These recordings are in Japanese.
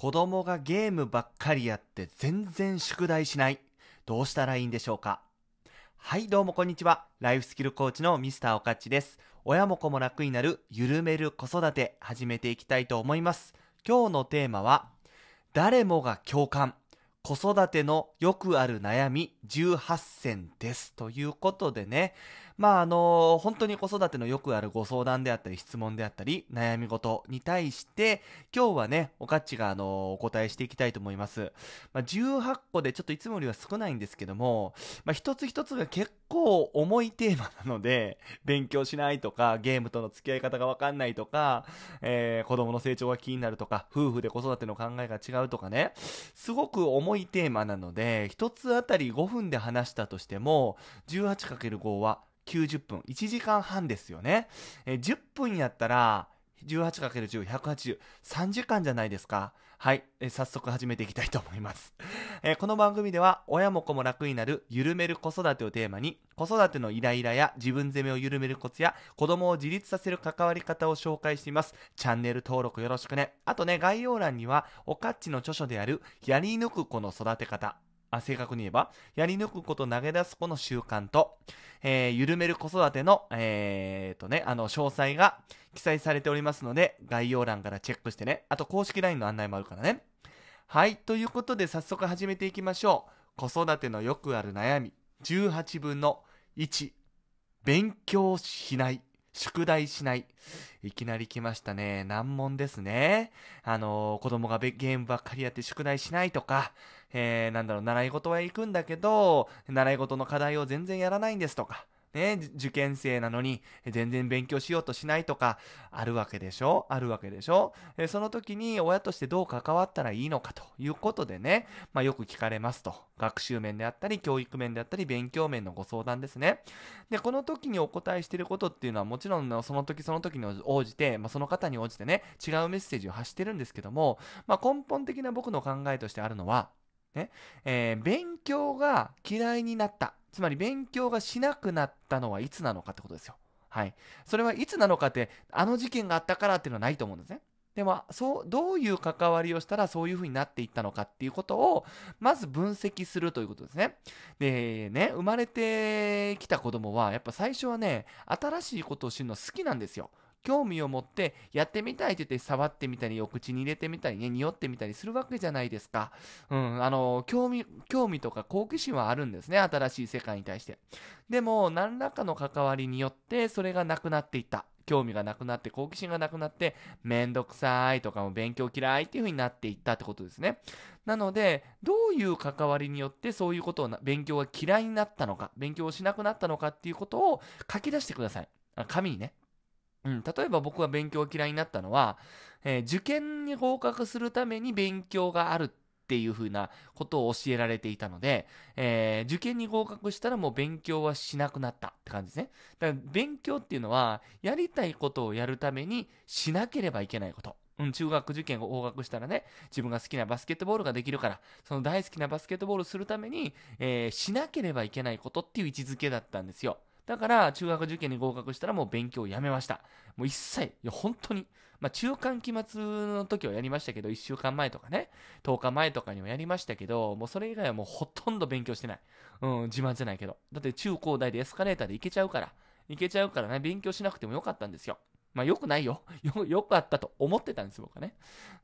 子供がゲームばっかりやって全然宿題しない。どうしたらいいんでしょうかはい、どうもこんにちは。ライフスキルコーチのミスターおかっちです。親も子も楽になる、緩める子育て、始めていきたいと思います。今日のテーマは、誰もが共感。子育てのよくある悩み18選です。ということでね、まああの、本当に子育てのよくあるご相談であったり、質問であったり、悩み事に対して、今日はね、おかっちがあの、お答えしていきたいと思います。まあ、18個でちょっといつもよりは少ないんですけども、まあ、一つ一つが結構重いテーマなので、勉強しないとか、ゲームとの付き合い方がわかんないとか、えー、子供の成長が気になるとか、夫婦で子育ての考えが違うとかね、すごく重いテーマなので、一つあたり5分で話したとしても、18×5 は90分、1時間半ですよね。えー、10分やったら、18×10、180、3時間じゃないですか。はい、えー、早速始めていきたいと思います。えー、この番組では、親も子も楽になる、緩める子育てをテーマに、子育てのイライラや自分責めを緩めるコツや、子供を自立させる関わり方を紹介しています。チャンネル登録よろしくね。あとね、概要欄には、おかっちの著書である、やり抜く子の育て方、あ、正確に言えば、やり抜くこと投げ出す子の習慣と、えー、緩める子育ての、えー、とね、あの、詳細が記載されておりますので、概要欄からチェックしてね。あと、公式 LINE の案内もあるからね。はい、ということで早速始めていきましょう。子育てのよくある悩み、18分の1、勉強しない。宿題しない。いきなり来ましたね。難問ですね。あのー、子供がゲームばっかりやって宿題しないとか、えー、なんだろう、習い事は行くんだけど、習い事の課題を全然やらないんですとか、ね、受験生なのに全然勉強しようとしないとかあるわけでしょあるわけでしょその時に親としてどう関わったらいいのかということでね、まあ、よく聞かれますと学習面であったり教育面であったり勉強面のご相談ですねでこの時にお答えしていることっていうのはもちろんその時その時に応じて、まあ、その方に応じてね違うメッセージを発してるんですけども、まあ、根本的な僕の考えとしてあるのはねえー、勉強が嫌いになった。つまり勉強がしなくなったのはいつなのかってことですよ。はい。それはいつなのかって、あの事件があったからっていうのはないと思うんですね。でも、そう、どういう関わりをしたらそういうふうになっていったのかっていうことを、まず分析するということですね。で、ね、生まれてきた子供は、やっぱ最初はね、新しいことを知るの好きなんですよ。興味を持ってやってみたいって言って触ってみたり、お口に入れてみたりね、匂ってみたりするわけじゃないですか。うん、あの、興味、興味とか好奇心はあるんですね、新しい世界に対して。でも、何らかの関わりによって、それがなくなっていった。興味がなくなって好奇心がなくなってめんどくさいとかも勉強嫌いっていう風になっていったってことですね。なのでどういう関わりによってそういうことを勉強が嫌いになったのか勉強をしなくなったのかっていうことを書き出してください。紙にねうん、例えば僕が勉強嫌いになったのは、えー、受験に合格するために勉強があるっていう風なことを教えられていたので、えー、受験に合格したらもう勉強はしなくなったって感じですね。だから勉強っていうのは、やりたいことをやるためにしなければいけないこと。うん、中学受験を合格したらね、自分が好きなバスケットボールができるから、その大好きなバスケットボールをするために、えー、しなければいけないことっていう位置づけだったんですよ。だから中学受験に合格したらもう勉強をやめました。もう一切、いや本当に、まあ、中間期末の時はやりましたけど、1週間前とかね、10日前とかにもやりましたけど、もうそれ以外はもうほとんど勉強してない。うん、自慢じゃないけど。だって中高大でエスカレーターで行けちゃうから、行けちゃうからね、勉強しなくてもよかったんですよ。まあ、よくないよ。よ、よくあったと思ってたんです、僕はね。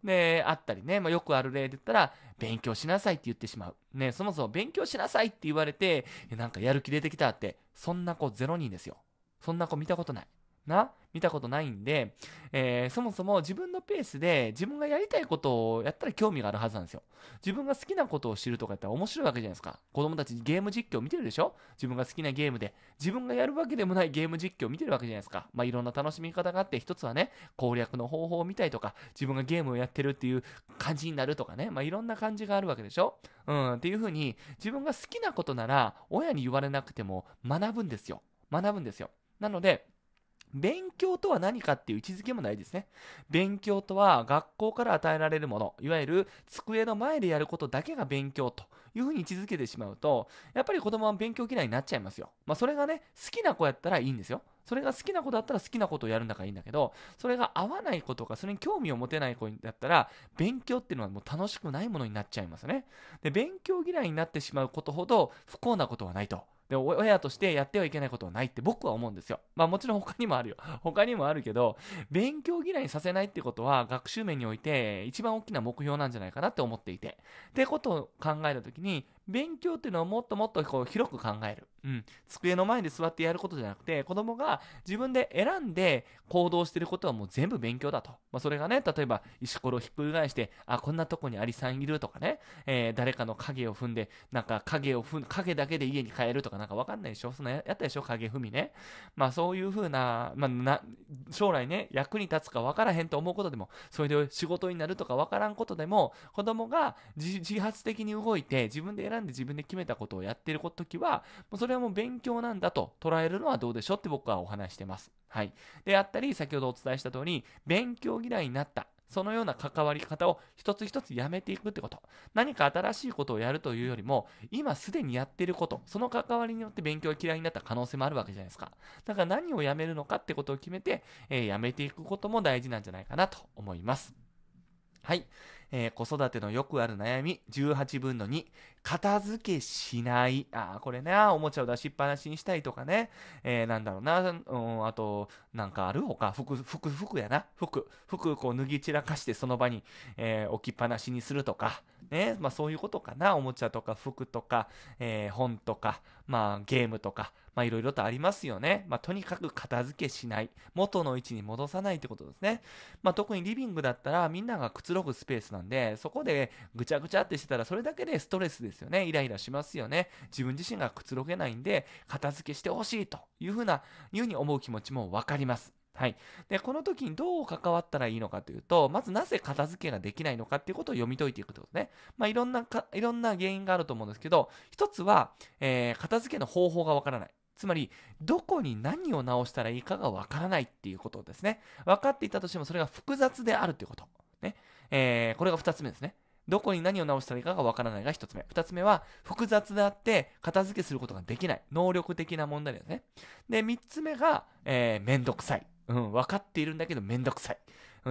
で、あったりね、まあ、よくある例で言ったら、勉強しなさいって言ってしまう。ね、そもそも勉強しなさいって言われて、なんかやる気出てきたって、そんな子0人ですよ。そんな子見たことない。な見たことないんで、えー、そもそも自分のペースで自分がやりたいことをやったら興味があるはずなんですよ。自分が好きなことを知るとかやったら面白いわけじゃないですか。子供たちゲーム実況見てるでしょ自分が好きなゲームで。自分がやるわけでもないゲーム実況見てるわけじゃないですか。まあいろんな楽しみ方があって、一つはね、攻略の方法を見たいとか、自分がゲームをやってるっていう感じになるとかね、まあいろんな感じがあるわけでしょうん、っていうふうに、自分が好きなことなら、親に言われなくても学ぶんですよ。学ぶんですよ。なので、勉強とは何かっていう位置づけもないですね。勉強とは学校から与えられるもの、いわゆる机の前でやることだけが勉強というふうに位置づけてしまうと、やっぱり子供は勉強嫌いになっちゃいますよ。まあそれがね、好きな子やったらいいんですよ。それが好きな子だったら好きなことをやるんだからいいんだけど、それが合わない子とか、それに興味を持てない子だったら、勉強っていうのはもう楽しくないものになっちゃいますね。で、勉強嫌いになってしまうことほど不幸なことはないとで親としてやってはいけないことはないって僕は思うんですよ。まあもちろん他にもあるよ。他にもあるけど、勉強嫌いにさせないってことは学習面において一番大きな目標なんじゃないかなって思っていて。ってことを考えた時に、勉強っていうのはもっともっとこう広く考える。うん。机の前で座ってやることじゃなくて、子供が自分で選んで行動してることはもう全部勉強だと。まあ、それがね、例えば石ころをひっくり返して、あ、こんなとこにアリさんいるとかね、えー、誰かの影を踏んで、なんか影を踏ん、影だけで家に帰るとかなんかわかんないでしょそんなやったでしょ影踏みね。まあそういうふうな、まあな、将来ね、役に立つかわからへんと思うことでも、それで仕事になるとかわからんことでも、子供が自発的に動いて自分で選選んで自分で決めたことをやっている時は、もうそれはもう勉強なんだと捉えるのはどうでしょうって僕はお話してます。はい。であったり、先ほどお伝えした通り、勉強嫌いになった。そのような関わり方を一つ一つやめていくってこと。何か新しいことをやるというよりも、今すでにやってること、その関わりによって勉強が嫌いになった可能性もあるわけじゃないですか。だから何をやめるのかってことを決めて、えー、やめていくことも大事なんじゃないかなと思います。はい。えー、子育てのよくある悩み、18分の2。片付けしない。ああ、これね、おもちゃを出しっぱなしにしたいとかね。えー、なんだろうな、うん、あと、なんかある他、服、服、服やな。服、服、こう脱ぎ散らかしてその場に、えー、置きっぱなしにするとか。ね、まあそういうことかな。おもちゃとか服とか、えー、本とか、まあゲームとか、まあいろいろとありますよね。まあとにかく片付けしない。元の位置に戻さないってことですね。まあ特にリビングだったらみんながくつろぐスペースなんで、そこでぐちゃぐちゃってしてたらそれだけでストレスですですよね。イライラしますよね。自分自身がくつろげないんで、片付けしてほしいというふうな、いうに思う気持ちもわかります。はい。で、この時にどう関わったらいいのかというと、まずなぜ片付けができないのかっていうことを読み解いていくということね。まあ、いろんなか、いろんな原因があると思うんですけど、一つは、えー、片付けの方法がわからない。つまり、どこに何を直したらいいかがわからないっていうことですね。分かっていたとしても、それが複雑であるということ。ね。えー、これが二つ目ですね。どこに何を直したらいいかがわからないが一つ目。二つ目は、複雑であって、片付けすることができない。能力的な問題ですね。で、三つ目が、えー、めんどくさい。うん、分かっているんだけどめんどくさい。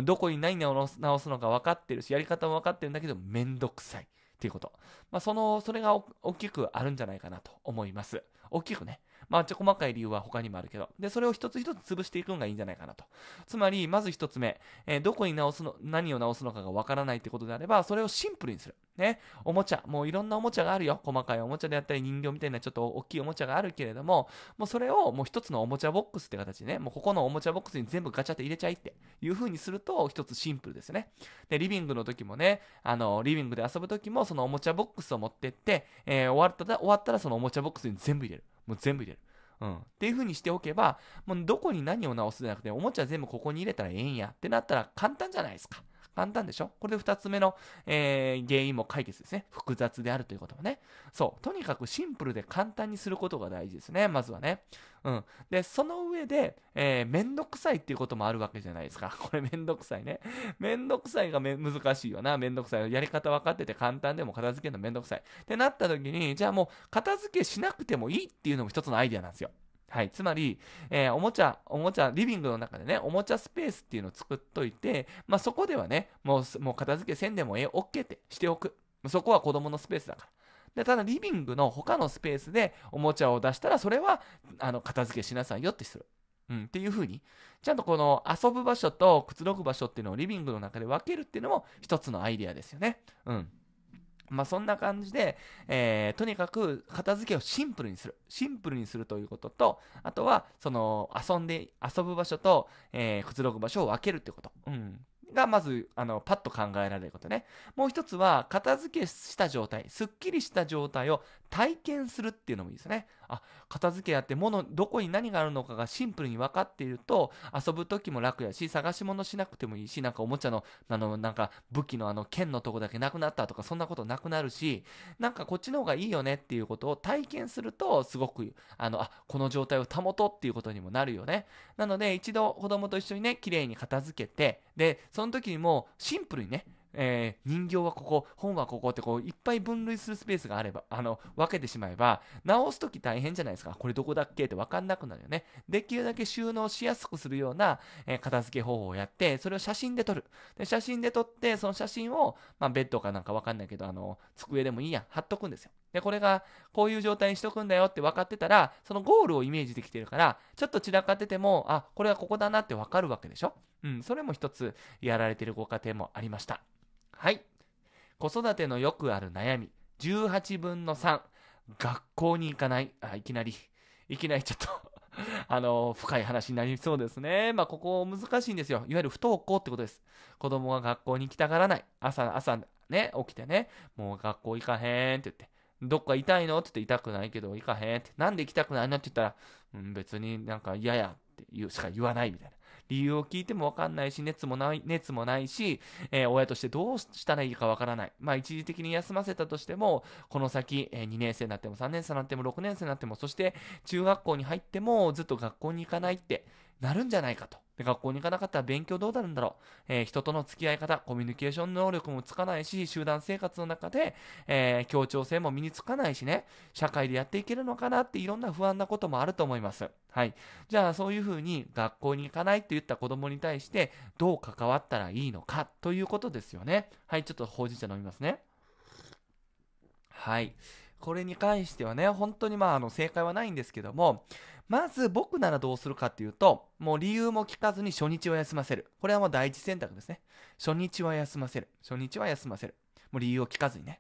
どこに何を直すのか分かってるし、やり方も分かってるんだけどめんどくさい。っていうこと。まあ、その、それが大きくあるんじゃないかなと思います。大きくね。まあ、ちょ細かい理由は他にもあるけど。で、それを一つ一つ潰していくのがいいんじゃないかなと。つまり、まず一つ目、えー、どこに直すの、何を直すのかがわからないってことであれば、それをシンプルにする。ね。おもちゃ。もういろんなおもちゃがあるよ。細かいおもちゃであったり、人形みたいなちょっと大きいおもちゃがあるけれども、もうそれをもう一つのおもちゃボックスって形でね、もうここのおもちゃボックスに全部ガチャって入れちゃいっていう風にすると、一つシンプルですね。で、リビングの時もね、あの、リビングで遊ぶ時も、そのおもちゃボックスを持ってって、えー、終わったら、終わったらそのおもちゃボックスに全部入れる。もう全部入れる。うん、っていう風にしておけば、もうどこに何を直すじゃなくて、おもちゃ全部ここに入れたらええんやってなったら簡単じゃないですか。簡単でしょこれで2つ目の、えー、原因も解決ですね。複雑であるということもね。そう。とにかくシンプルで簡単にすることが大事ですね。まずはね。うん。で、その上で、えー、めんどくさいっていうこともあるわけじゃないですか。これめんどくさいね。めんどくさいが難しいよな。めんどくさい。やり方分かってて簡単でも片付けるのめんどくさい。ってなった時に、じゃあもう片付けしなくてもいいっていうのも一つのアイデアなんですよ。はい、つまり、えー、おもちゃ、おもちゃ、リビングの中でね、おもちゃスペースっていうのを作っといて、まあ、そこではね、もう、もう片付けせんでもええ、OK ってしておく。そこは子供のスペースだから。でただ、リビングの他のスペースでおもちゃを出したら、それは、あの、片付けしなさいよってする。うん、っていう風に、ちゃんとこの遊ぶ場所とくつろぐ場所っていうのをリビングの中で分けるっていうのも一つのアイデアですよね。うん。まあ、そんな感じで、えー、とにかく片付けをシンプルにする。シンプルにするということと、あとは、その、遊んで、遊ぶ場所と、えー、くつろぐ場所を分けるってこと。うん。がまずあのパッと考えられることね。もう一つは片付けした状態、すっきりした状態を体験するっていうのもいいですね。あ、片付けやって物、どこに何があるのかがシンプルに分かっていると遊ぶ時も楽やし、探し物しなくてもいいし、なんかおもちゃの、あの、なんか武器のあの剣のとこだけなくなったとかそんなことなくなるし、なんかこっちの方がいいよねっていうことを体験するとすごく、あの、あ、この状態を保とうっていうことにもなるよね。なので、一度子供と一緒にね、綺麗に片付けて、で、その時にもうシンプルにね、えー、人形はここ、本はここってこういっぱい分類するスペースがあれば、あの、分けてしまえば、直すとき大変じゃないですか。これどこだっけって分かんなくなるよね。できるだけ収納しやすくするような、えー、片付け方法をやって、それを写真で撮る。で、写真で撮って、その写真を、まあ、ベッドかなんか分かんないけど、あの、机でもいいや、貼っとくんですよ。で、これがこういう状態にしとくんだよって分かってたら、そのゴールをイメージできてるから、ちょっと散らかってても、あ、これはここだなって分かるわけでしょうん、それも一つやられてるご家庭もありました。はい。子育てのよくある悩み、18分の3。学校に行かない。あ、いきなり、いきなりちょっと あの、深い話になりそうですね。まあ、ここ難しいんですよ。いわゆる不登校ってことです。子供が学校に行きたがらない。朝、朝、ね、起きてね、もう学校行かへんって言って、どっか痛いのって言って痛くないけど行かへんって。なんで行きたくないのって言ったら、うん、別になんか嫌やって言うしか言わないみたいな。理由を聞いても分かんないし、熱もない、熱もないし、えー、親としてどうしたらいいか分からない。まあ、一時的に休ませたとしても、この先、えー、2年生になっても3年生になっても6年生になっても、そして中学校に入ってもずっと学校に行かないって、なるんじゃないかと。で学校に行かなかったら勉強どうなるんだろう、えー、人との付き合い方、コミュニケーション能力もつかないし、集団生活の中で、えー、協調性も身につかないしね、社会でやっていけるのかなっていろんな不安なこともあると思います。はい。じゃあ、そういうふうに学校に行かないって言った子供に対して、どう関わったらいいのかということですよね。はい、ちょっとほうじ茶飲みますね。はい。これに関してはね、本当にまあ、あの、正解はないんですけども、まず僕ならどうするかっていうと、もう理由も聞かずに初日は休ませる。これはもう第一選択ですね。初日は休ませる。初日は休ませる。もう理由を聞かずにね。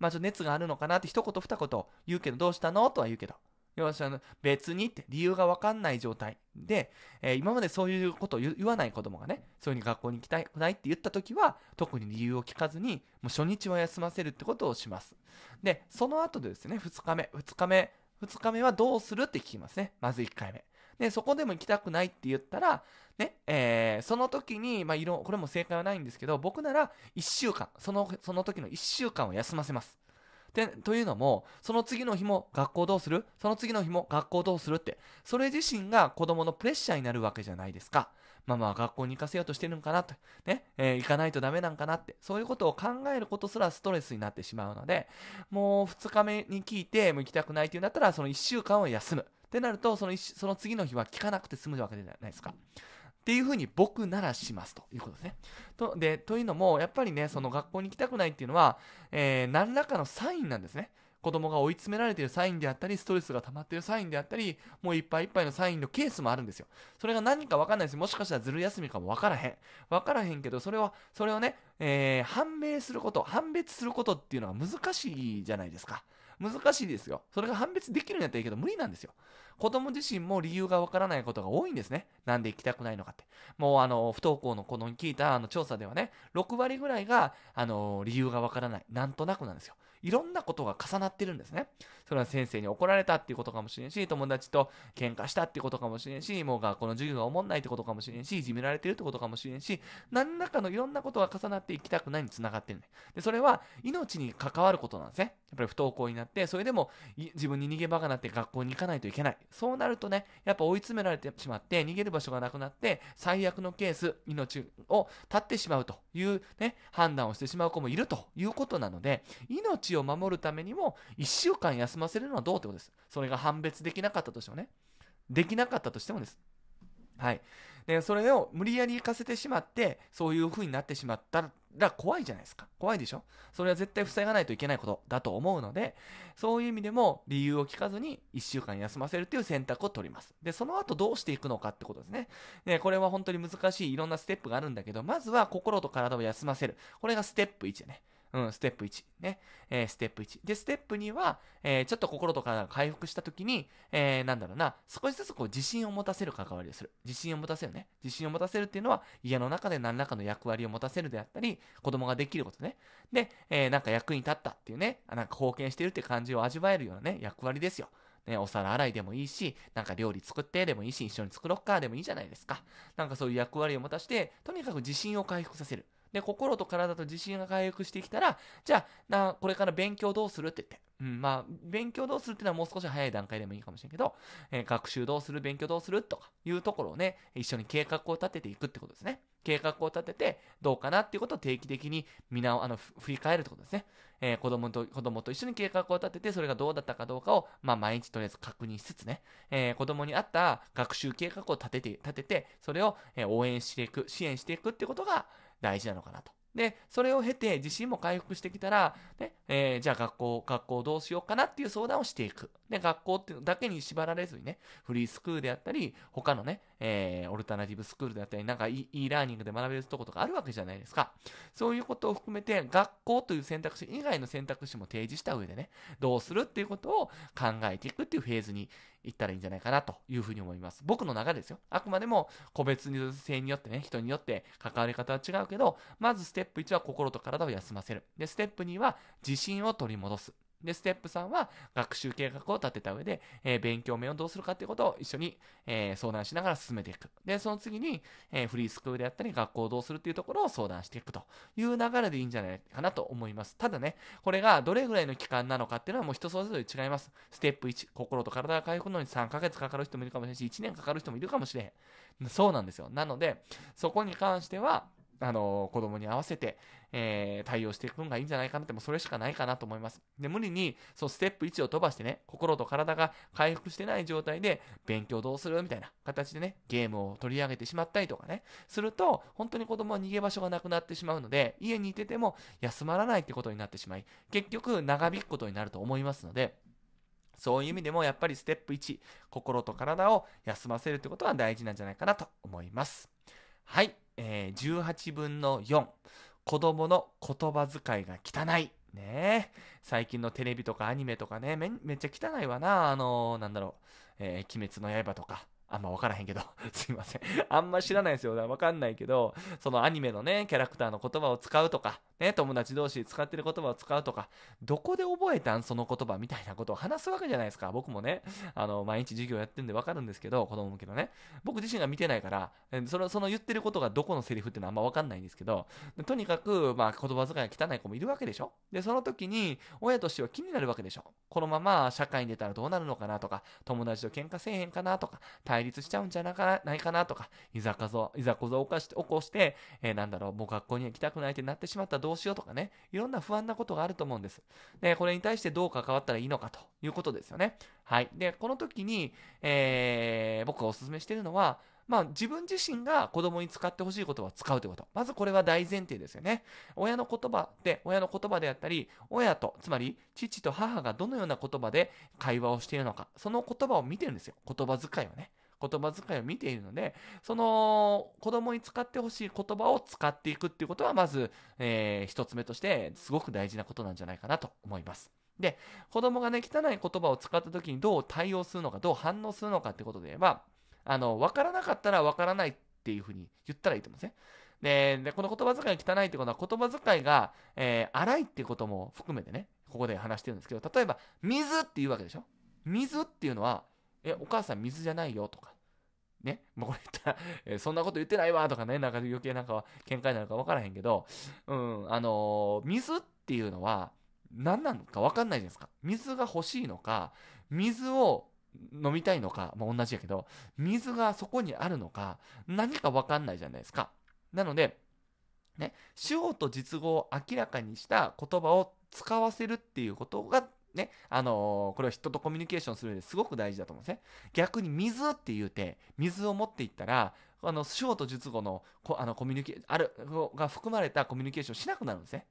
まあ、ちょっと熱があるのかなって一言二言言うけど、どうしたのとは言うけど、要別にって理由が分かんない状態で、えー、今までそういうことを言わない子供がねそういうふうに学校に行きたくないって言った時は特に理由を聞かずにもう初日は休ませるってことをしますでその後でですね2日目2日目2日目はどうするって聞きますねまず1回目でそこでも行きたくないって言ったら、ねえー、その時に、まあ、これも正解はないんですけど僕なら1週間そのその時の1週間を休ませますというのもその次の日も学校どうするその次の日も学校どうするってそれ自身が子どものプレッシャーになるわけじゃないですか。ママは学校に行かせようとしてるのかなと、ね、えー、行かないとダメなんかなって、そういうことを考えることすらストレスになってしまうので、もう2日目に聞いて、もう行きたくないっていうんだったら、その1週間は休む。ってなると、そのその次の日は聞かなくて済むわけじゃないですか。っていうふうに僕ならしますということですね。とでというのも、やっぱりね、その学校に行きたくないっていうのは、えー、何らかのサインなんですね。子供が追い詰められているサインであったり、ストレスが溜まっているサインであったり、もういっぱいいっぱいのサインのケースもあるんですよ。それが何かわかんないです。もしかしたらずる休みかもわからへん。わからへんけど、それは、それをね、えー、判明すること、判別することっていうのは難しいじゃないですか。難しいですよ。それが判別できるんやったらいいけど、無理なんですよ。子供自身も理由がわからないことが多いんですね。なんで行きたくないのかって。もう、あの、不登校の子のに聞いたあの調査ではね、6割ぐらいが、あの、理由がわからない。なんとなくなんですよ。いろんなことが重なってるんですね。それは先生に怒られたっていうことかもしれんし、友達と喧嘩したってことかもしれんし、もう学校の授業がおもんないってことかもしれんし、いじめられてるってことかもしれんし、何らかのいろんなことが重なっていきたくないにつながってるね。で、それは命に関わることなんですね。やっぱり不登校になって、それでも自分に逃げ場がなって学校に行かないといけない。そうなるとね、やっぱ追い詰められてしまって、逃げる場所がなくなって、最悪のケース、命を絶ってしまうというね、判断をしてしまう子もいるということなので、命を守るためにも1週間休ませるのはどうってことです。それが判別できなかったとしてもね。できなかったとしてもです。はい。で、それを無理やり行かせてしまって、そういう風になってしまったら怖いじゃないですか。怖いでしょそれは絶対防がないといけないことだと思うので、そういう意味でも理由を聞かずに1週間休ませるという選択を取ります。で、その後どうしていくのかってことですね。で、これは本当に難しいいろんなステップがあるんだけど、まずは心と体を休ませる。これがステップ1ね。うん、ステップ1。ね。えー、ステップ1。で、ステップ2は、えー、ちょっと心と体が回復した時に、えー、なんだろうな、少しずつこう自信を持たせる関わりをする。自信を持たせるね。自信を持たせるっていうのは、家の中で何らかの役割を持たせるであったり、子供ができることね。で、えー、なんか役に立ったっていうね、なんか貢献してるって感じを味わえるようなね、役割ですよ。ね、お皿洗いでもいいし、なんか料理作ってでもいいし、一緒に作ろっかでもいいじゃないですか。なんかそういう役割を持たして、とにかく自信を回復させる。で、心と体と自信が回復してきたら、じゃあ、なこれから勉強どうするって言って、うん、まあ、勉強どうするっていうのはもう少し早い段階でもいいかもしれんけど、えー、学習どうする、勉強どうするとかいうところをね、一緒に計画を立てていくってことですね。計画を立てて、どうかなっていうことを定期的に見直、あの、振り返るってことですね。えー、子供と、子供と一緒に計画を立てて、それがどうだったかどうかを、まあ、毎日とりあえず確認しつつね、えー、子供に合った学習計画を立てて、立てて、それを、え応援していく、支援していくってことが、大事なのかなと。で、それを経て自信も回復してきたら、ね、えー、じゃあ学校、学校どうしようかなっていう相談をしていく。で、学校っていうだけに縛られずにね、フリースクールであったり、他のね、えー、オルタナティブスクールであったり、なんか e, e ラーニングで学べるとことかあるわけじゃないですか。そういうことを含めて、学校という選択肢以外の選択肢も提示した上でね、どうするっていうことを考えていくっていうフェーズにいったらいいんじゃないかなというふうに思います。僕の中ですよ。あくまでも個別性によってね、人によって関わり方は違うけど、まずステップ1は心と体を休ませる。で、ステップ2は自信を取り戻す。で、ステップ3は学習計画を立てた上で、えー、勉強面をどうするかっていうことを一緒に、えー、相談しながら進めていく。で、その次に、えー、フリースクールであったり学校をどうするっていうところを相談していくという流れでいいんじゃないかなと思います。ただね、これがどれぐらいの期間なのかっていうのはもう人それぞれ違います。ステップ1、心と体が回復のに3ヶ月かかる人もいるかもしれないし、1年かかる人もいるかもしれへん。そうなんですよ。なので、そこに関しては、あの、子供に合わせて、えー、対応していくのがいいんじゃないかなって、もうそれしかないかなと思います。で、無理に、そう、ステップ1を飛ばしてね、心と体が回復してない状態で、勉強どうするみたいな形でね、ゲームを取り上げてしまったりとかね、すると、本当に子供は逃げ場所がなくなってしまうので、家にいてても休まらないってことになってしまい、結局、長引くことになると思いますので、そういう意味でもやっぱりステップ1、心と体を休ませるってことは大事なんじゃないかなと思います。はい。えー、18分の4、子供の言葉遣いが汚い。ね最近のテレビとかアニメとかね、めめっちゃ汚いわな。あのー、なんだろう、えー、鬼滅の刃とか。あんま分からへんけど、すいません。あんま知らないですよ。分かんないけど、そのアニメのね、キャラクターの言葉を使うとか、ね、友達同士使ってる言葉を使うとか、どこで覚えたんその言葉みたいなことを話すわけじゃないですか。僕もね、あの、毎日授業やってるんでわかるんですけど、子供向けのね。僕自身が見てないから、その、その言ってることがどこのセリフってのはあんまわかんないんですけど、とにかく、まあ、言葉遣いが汚い子もいるわけでしょで、その時に、親としては気になるわけでしょこのまま社会に出たらどうなるのかなとか、友達と喧嘩せえへんかなとか、対立しちゃうんじゃなかないかなとか、いざこぞ、いざこぞを起こして、えー、なんだろう、もう学校には行きたくないってなってしまったどうしようとかね、いろんな不安なことがあると思うんです。で、これに対してどう関わったらいいのかということですよね。はい。で、この時に、えー、僕がお勧めしているのは、まあ、自分自身が子供に使ってほしいことは使うということ。まずこれは大前提ですよね。親の言葉で、親の言葉であったり、親と、つまり父と母がどのような言葉で会話をしているのか、その言葉を見てるんですよ。言葉遣いをね。言葉遣いを見ているので、その子供に使ってほしい言葉を使っていくっていうことは、まず、えー、一つ目としてすごく大事なことなんじゃないかなと思います。で、子供がね、汚い言葉を使った時にどう対応するのか、どう反応するのかってことで言えば、あの、わからなかったらわからないっていうふうに言ったらいいと思うんですね。で、でこの言葉遣いが汚いってことは、言葉遣いが、えー、荒いってことも含めてね、ここで話してるんですけど、例えば、水っていうわけでしょ水っていうのは、え、お母さん水じゃないよとか。ね、もうこれ言ったら、えそんなこと言ってないわとかね、なんか余計なんか見解なのか分からへんけど、うん、あのー、水っていうのは何なのか分かんないじゃないですか。水が欲しいのか、水を飲みたいのか、まあ、同じやけど、水がそこにあるのか、何か分かんないじゃないですか。なので、ね、主語と実語を明らかにした言葉を使わせるっていうことがね、あのー、これは人とコミュニケーションする上ですごく大事だと思うんですね。逆に水って言うて、水を持っていったら、あの、主と術語の、あの、コミュニケある、が含まれたコミュニケーションしなくなるんですね。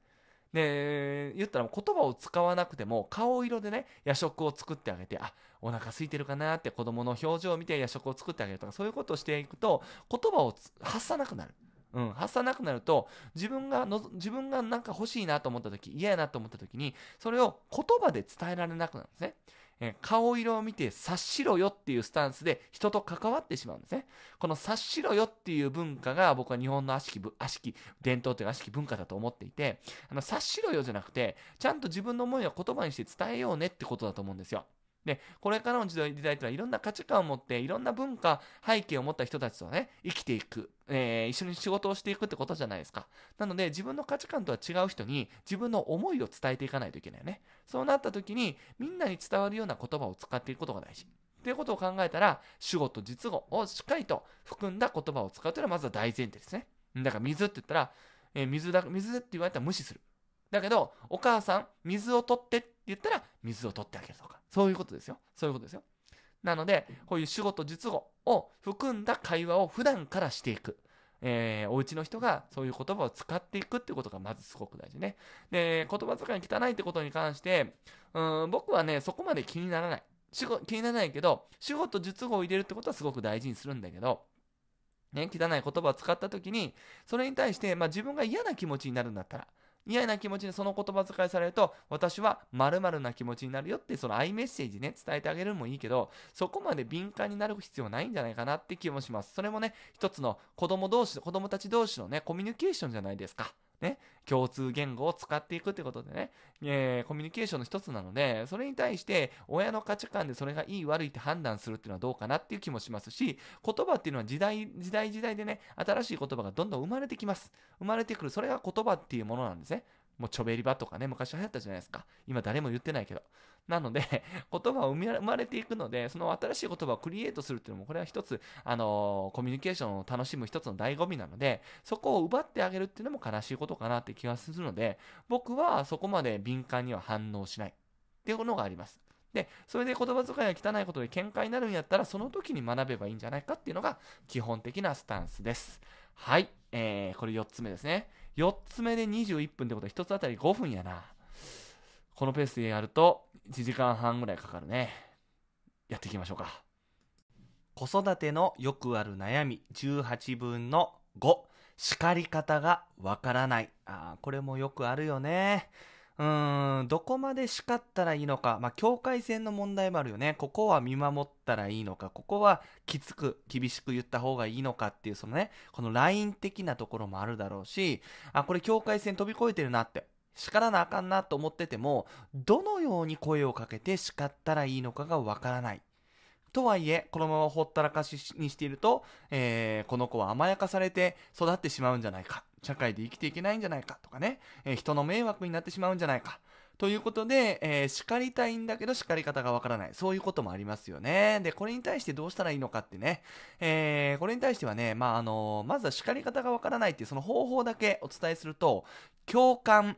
で、言ったら言葉を使わなくても、顔色でね、夜食を作ってあげて、あ、お腹空いてるかなって子供の表情を見て夜食を作ってあげるとか、そういうことをしていくと、言葉を発さなくなる。うん、発散なくなると自分がの自分がなんか欲しいなと思った時嫌やなと思った時にそれを言葉で伝えられなくなるんですね。え顔色を見て察しろよっていうスタンスで人と関わってしまうんですね。この察しろよっていう文化が僕は日本の悪しき、悪しき伝統という悪しき文化だと思っていて、あの察しろよじゃなくて、ちゃんと自分の思いを言葉にして伝えようねってことだと思うんですよ。で、これからの時代というのはいろんな価値観を持って、いろんな文化、背景を持った人たちとね、生きていくえー、一緒に仕事をしていくってことじゃないですか。なので、自分の価値観とは違う人に自分の思いを伝えていかないといけないよね。そうなった時に、みんなに伝わるような言葉を使っていくことが大事。っていうことを考えたら、主語と実語をしっかりと含んだ言葉を使うというのはまずは大前提ですね。だから水って言ったら、えー、水だ、水って言われたら無視する。だけど、お母さん、水を取ってって言ったら、水を取ってあげるとか。そういうことですよ。そういうことですよ。なので、こういう主語と述語を含んだ会話を普段からしていく。えー、お家の人がそういう言葉を使っていくっていうことがまずすごく大事ね。で、言葉遣い汚いってことに関して、うん、僕はね、そこまで気にならない。主語、気にならないけど、主語と述語を入れるってことはすごく大事にするんだけど、ね、汚い言葉を使った時に、それに対して、まあ自分が嫌な気持ちになるんだったら、嫌な気持ちにその言葉遣いされると、私は〇〇な気持ちになるよって、そのアイメッセージね、伝えてあげるのもいいけど、そこまで敏感になる必要ないんじゃないかなって気もします。それもね、一つの子供同士、子供たち同士のね、コミュニケーションじゃないですか。ね、共通言語を使っていくってことでね、えー、コミュニケーションの一つなので、それに対して親の価値観でそれがいい悪いって判断するっていうのはどうかなっていう気もしますし、言葉っていうのは時代、時代時代でね、新しい言葉がどんどん生まれてきます。生まれてくる。それが言葉っていうものなんですね。もうちょべり場とかね、昔流行ったじゃないですか。今誰も言ってないけど。なので、言葉を生まれていくので、その新しい言葉をクリエイトするっていうのも、これは一つ、あのー、コミュニケーションを楽しむ一つの醍醐味なので、そこを奪ってあげるっていうのも悲しいことかなって気がするので、僕はそこまで敏感には反応しないっていうのがあります。で、それで言葉遣いが汚いことで喧嘩になるんやったら、その時に学べばいいんじゃないかっていうのが基本的なスタンスです。はい。えー、これ4つ目ですね。4つ目で21分ってことは1つあたり5分やな。このペースでやると1時間半ぐらいかかるね。やっていきましょうか。子育てのよくある悩み18分の5。叱り方がわからない。ああ、これもよくあるよね。うーん、どこまで叱ったらいいのか、まあ、境界線の問題もあるよね。ここは見守ったらいいのか、ここはきつく、厳しく言った方がいいのかっていう、そのね、このライン的なところもあるだろうし、あ、これ境界線飛び越えてるなって、叱らなあかんなと思ってても、どのように声をかけて叱ったらいいのかがわからない。とはいえ、このままほったらかしにしていると、えー、この子は甘やかされて育ってしまうんじゃないか。社会で生きていけないんじゃないかとかね、えー、人の迷惑になってしまうんじゃないか。ということで、えー、叱りたいんだけど叱り方がわからない。そういうこともありますよね。で、これに対してどうしたらいいのかってね。えー、これに対してはね、まあ、あのー、まずは叱り方がわからないっていうその方法だけお伝えすると、共感、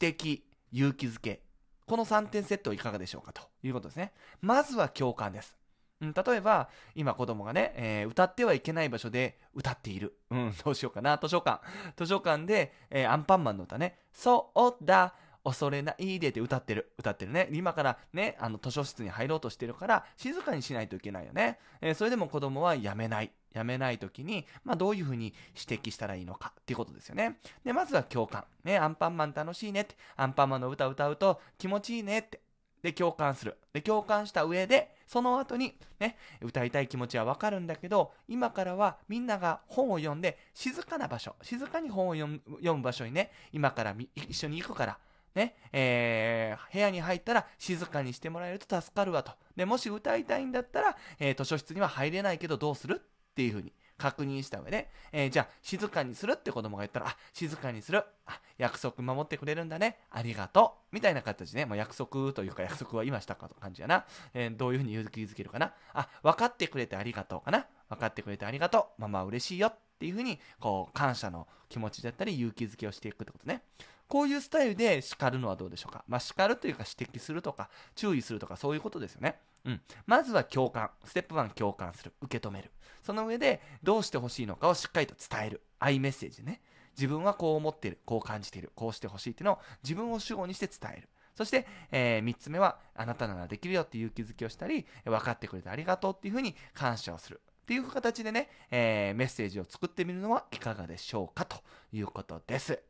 指摘、勇気づけ。この3点セットいかがでしょうかということですね。まずは共感です。うん、例えば、今子供がね、えー、歌ってはいけない場所で歌っている。うん、どうしようかな。図書館。図書館で、えー、アンパンマンの歌ね。そうだ。恐れないでって歌ってる。歌ってるね。今からね、あの図書室に入ろうとしてるから、静かにしないといけないよね。えー、それでも子供はやめない。やめない時に、まあ、どういうふうに指摘したらいいのかっていうことですよね。で、まずは共感。ね、アンパンマン楽しいねって。アンパンマンの歌歌うと気持ちいいねって。で、共感する。で、共感した上で、その後にね、歌いたい気持ちはわかるんだけど、今からはみんなが本を読んで、静かな場所、静かに本を読む場所にね、今から一緒に行くから、ね、えー、部屋に入ったら静かにしてもらえると助かるわと。で、もし歌いたいんだったら、えー、図書室には入れないけどどうするっていうふうに。確認した上で、えー、じゃあ、静かにするって子供が言ったら、あ、静かにする。あ、約束守ってくれるんだね。ありがとう。みたいな形で、ね、まあ、約束というか約束は今したかと感じやな。えー、どういうふうに勇気づけるかな。あ、分かってくれてありがとうかな。分かってくれてありがとう。ママは嬉しいよ。っていうふうに、こう、感謝の気持ちだったり、勇気づけをしていくってことね。こういうスタイルで叱るのはどうでしょうか。まあ、叱るというか指摘するとか、注意するとか、そういうことですよね。うん、まずは共感ステップ1共感する受け止めるその上でどうしてほしいのかをしっかりと伝えるアイメッセージね自分はこう思っているこう感じているこうしてほしいっていうのを自分を主語にして伝えるそして、えー、3つ目はあなたならできるよっていう気づきをしたり分かってくれてありがとうっていうふうに感謝をするっていう形でね、えー、メッセージを作ってみるのはいかがでしょうかということです。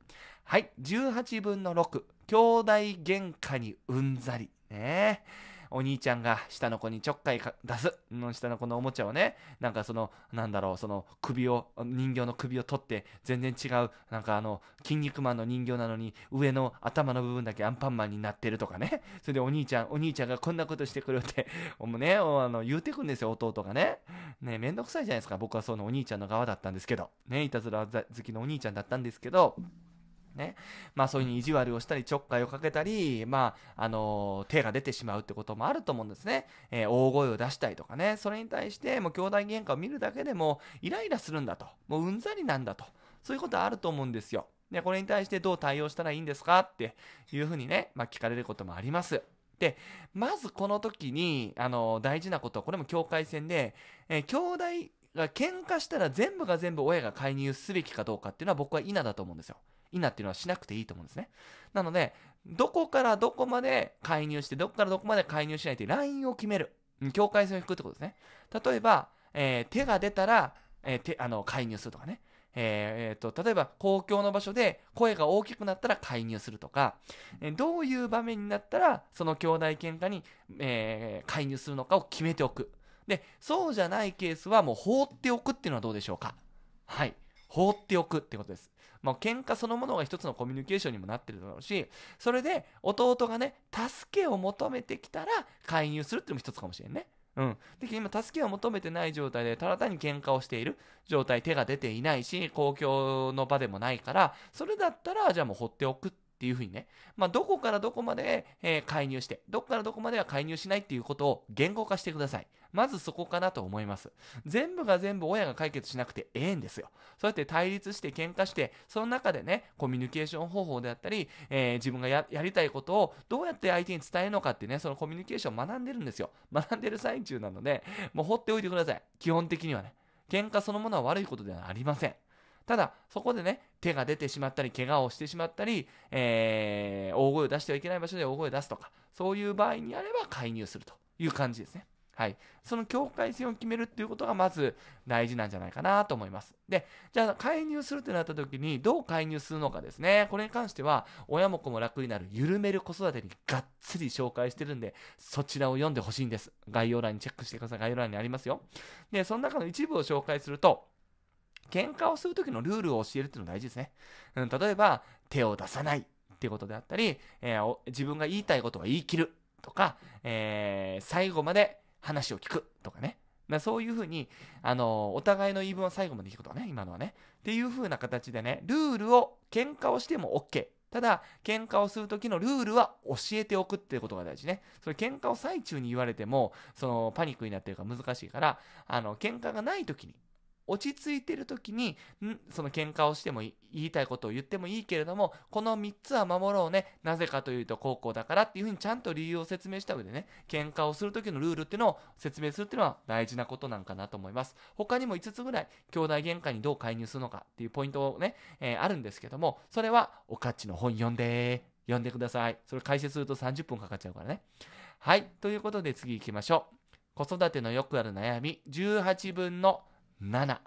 はい、18分の6、兄弟喧嘩にうんざり。ねえ。お兄ちゃんが下の子にちょっかい出す、の下の子のおもちゃをね、なんかその、なんだろう、その首を、人形の首を取って、全然違う、なんかあの、筋肉マンの人形なのに、上の頭の部分だけアンパンマンになってるとかね、それでお兄ちゃん、お兄ちゃんがこんなことしてくるって、もうね、あの言うてくんですよ、弟がね。ね、めんどくさいじゃないですか、僕はそのお兄ちゃんの側だったんですけど、ね、いたずら好きのお兄ちゃんだったんですけど、ね。まあそういう意地悪をしたり、ちょっかいをかけたり、まあ、あのー、手が出てしまうってこともあると思うんですね。えー、大声を出したりとかね。それに対して、もう兄弟喧嘩を見るだけでも、イライラするんだと。もううんざりなんだと。そういうことはあると思うんですよ。で、これに対してどう対応したらいいんですかっていうふうにね、まあ聞かれることもあります。で、まずこの時に、あのー、大事なことは、これも境界線で、えー、兄弟が喧嘩したら全部が全部親が介入すべきかどうかっていうのは僕は否だと思うんですよ。否っていうのはしなくていいと思うんですね。なので、どこからどこまで介入して、どこからどこまで介入しないというラインを決める。境界線を引くってことですね。例えば、えー、手が出たら、えー、手あの介入するとかね。えー、えー、と例えば公共の場所で声が大きくなったら介入するとか、えどういう場面になったらその兄弟喧嘩に、え介入するのかを決めておくでそうじゃないケースはもう放っておくっていうのはどうでしょうかはい放っておくってことです喧嘩そのものが一つのコミュニケーションにもなってるだろうし、それで弟がね、助けを求めてきたら介入するっていうのも一つかもしれんね。うん。で、今、助けを求めてない状態で、ただ単に喧嘩をしている状態、手が出ていないし、公共の場でもないから、それだったら、じゃあもう放っておくっっていうふうにね、まあ、どこからどこまで、えー、介入して、どこからどこまでは介入しないっていうことを言語化してください。まずそこかなと思います。全部が全部親が解決しなくてええんですよ。そうやって対立して喧嘩して、その中でね、コミュニケーション方法であったり、えー、自分がやりたいことをどうやって相手に伝えるのかってね、そのコミュニケーションを学んでるんですよ。学んでる最中なので、もう放っておいてください。基本的にはね。喧嘩そのものは悪いことではありません。ただ、そこでね、手が出てしまったり、怪我をしてしまったり、えー、大声を出してはいけない場所で大声を出すとか、そういう場合にあれば介入するという感じですね。はい。その境界線を決めるっていうことがまず大事なんじゃないかなと思います。で、じゃあ介入するってなった時にどう介入するのかですね。これに関しては親も子も楽になる緩める子育てにがっつり紹介してるんで、そちらを読んでほしいんです。概要欄にチェックしてください。概要欄にありますよ。で、その中の一部を紹介すると、喧嘩をする時のルールを教えるっていうの大事ですね。うん、例えば、手を出さないっていうことであったり、えー、自分が言いたいことは言い切るとか、えー、最後まで話を聞くとかね。だそういうふうに、あのー、お互いの言い分は最後まで聞くとかね、今のはね。っていうふうな形でね、ルールを、喧嘩をしても OK。ただ、喧嘩をする時のルールは教えておくっていうことが大事ね。それ喧嘩を最中に言われても、そのパニックになってるから難しいから、あの、喧嘩がない時に、落ち着いてる時にその喧嘩をしても言いたいことを言ってもいいけれどもこの3つは守ろうねなぜかというと高校だからっていうふうにちゃんと理由を説明した上でね喧嘩をする時のルールっていうのを説明するっていうのは大事なことなんかなと思います他にも5つぐらい兄弟喧嘩にどう介入するのかっていうポイントをね、えー、あるんですけどもそれはおかっちの本読んで読んでくださいそれ解説すると30分かかっちゃうからねはいということで次行きましょう子育てのよくある悩み18分の1 7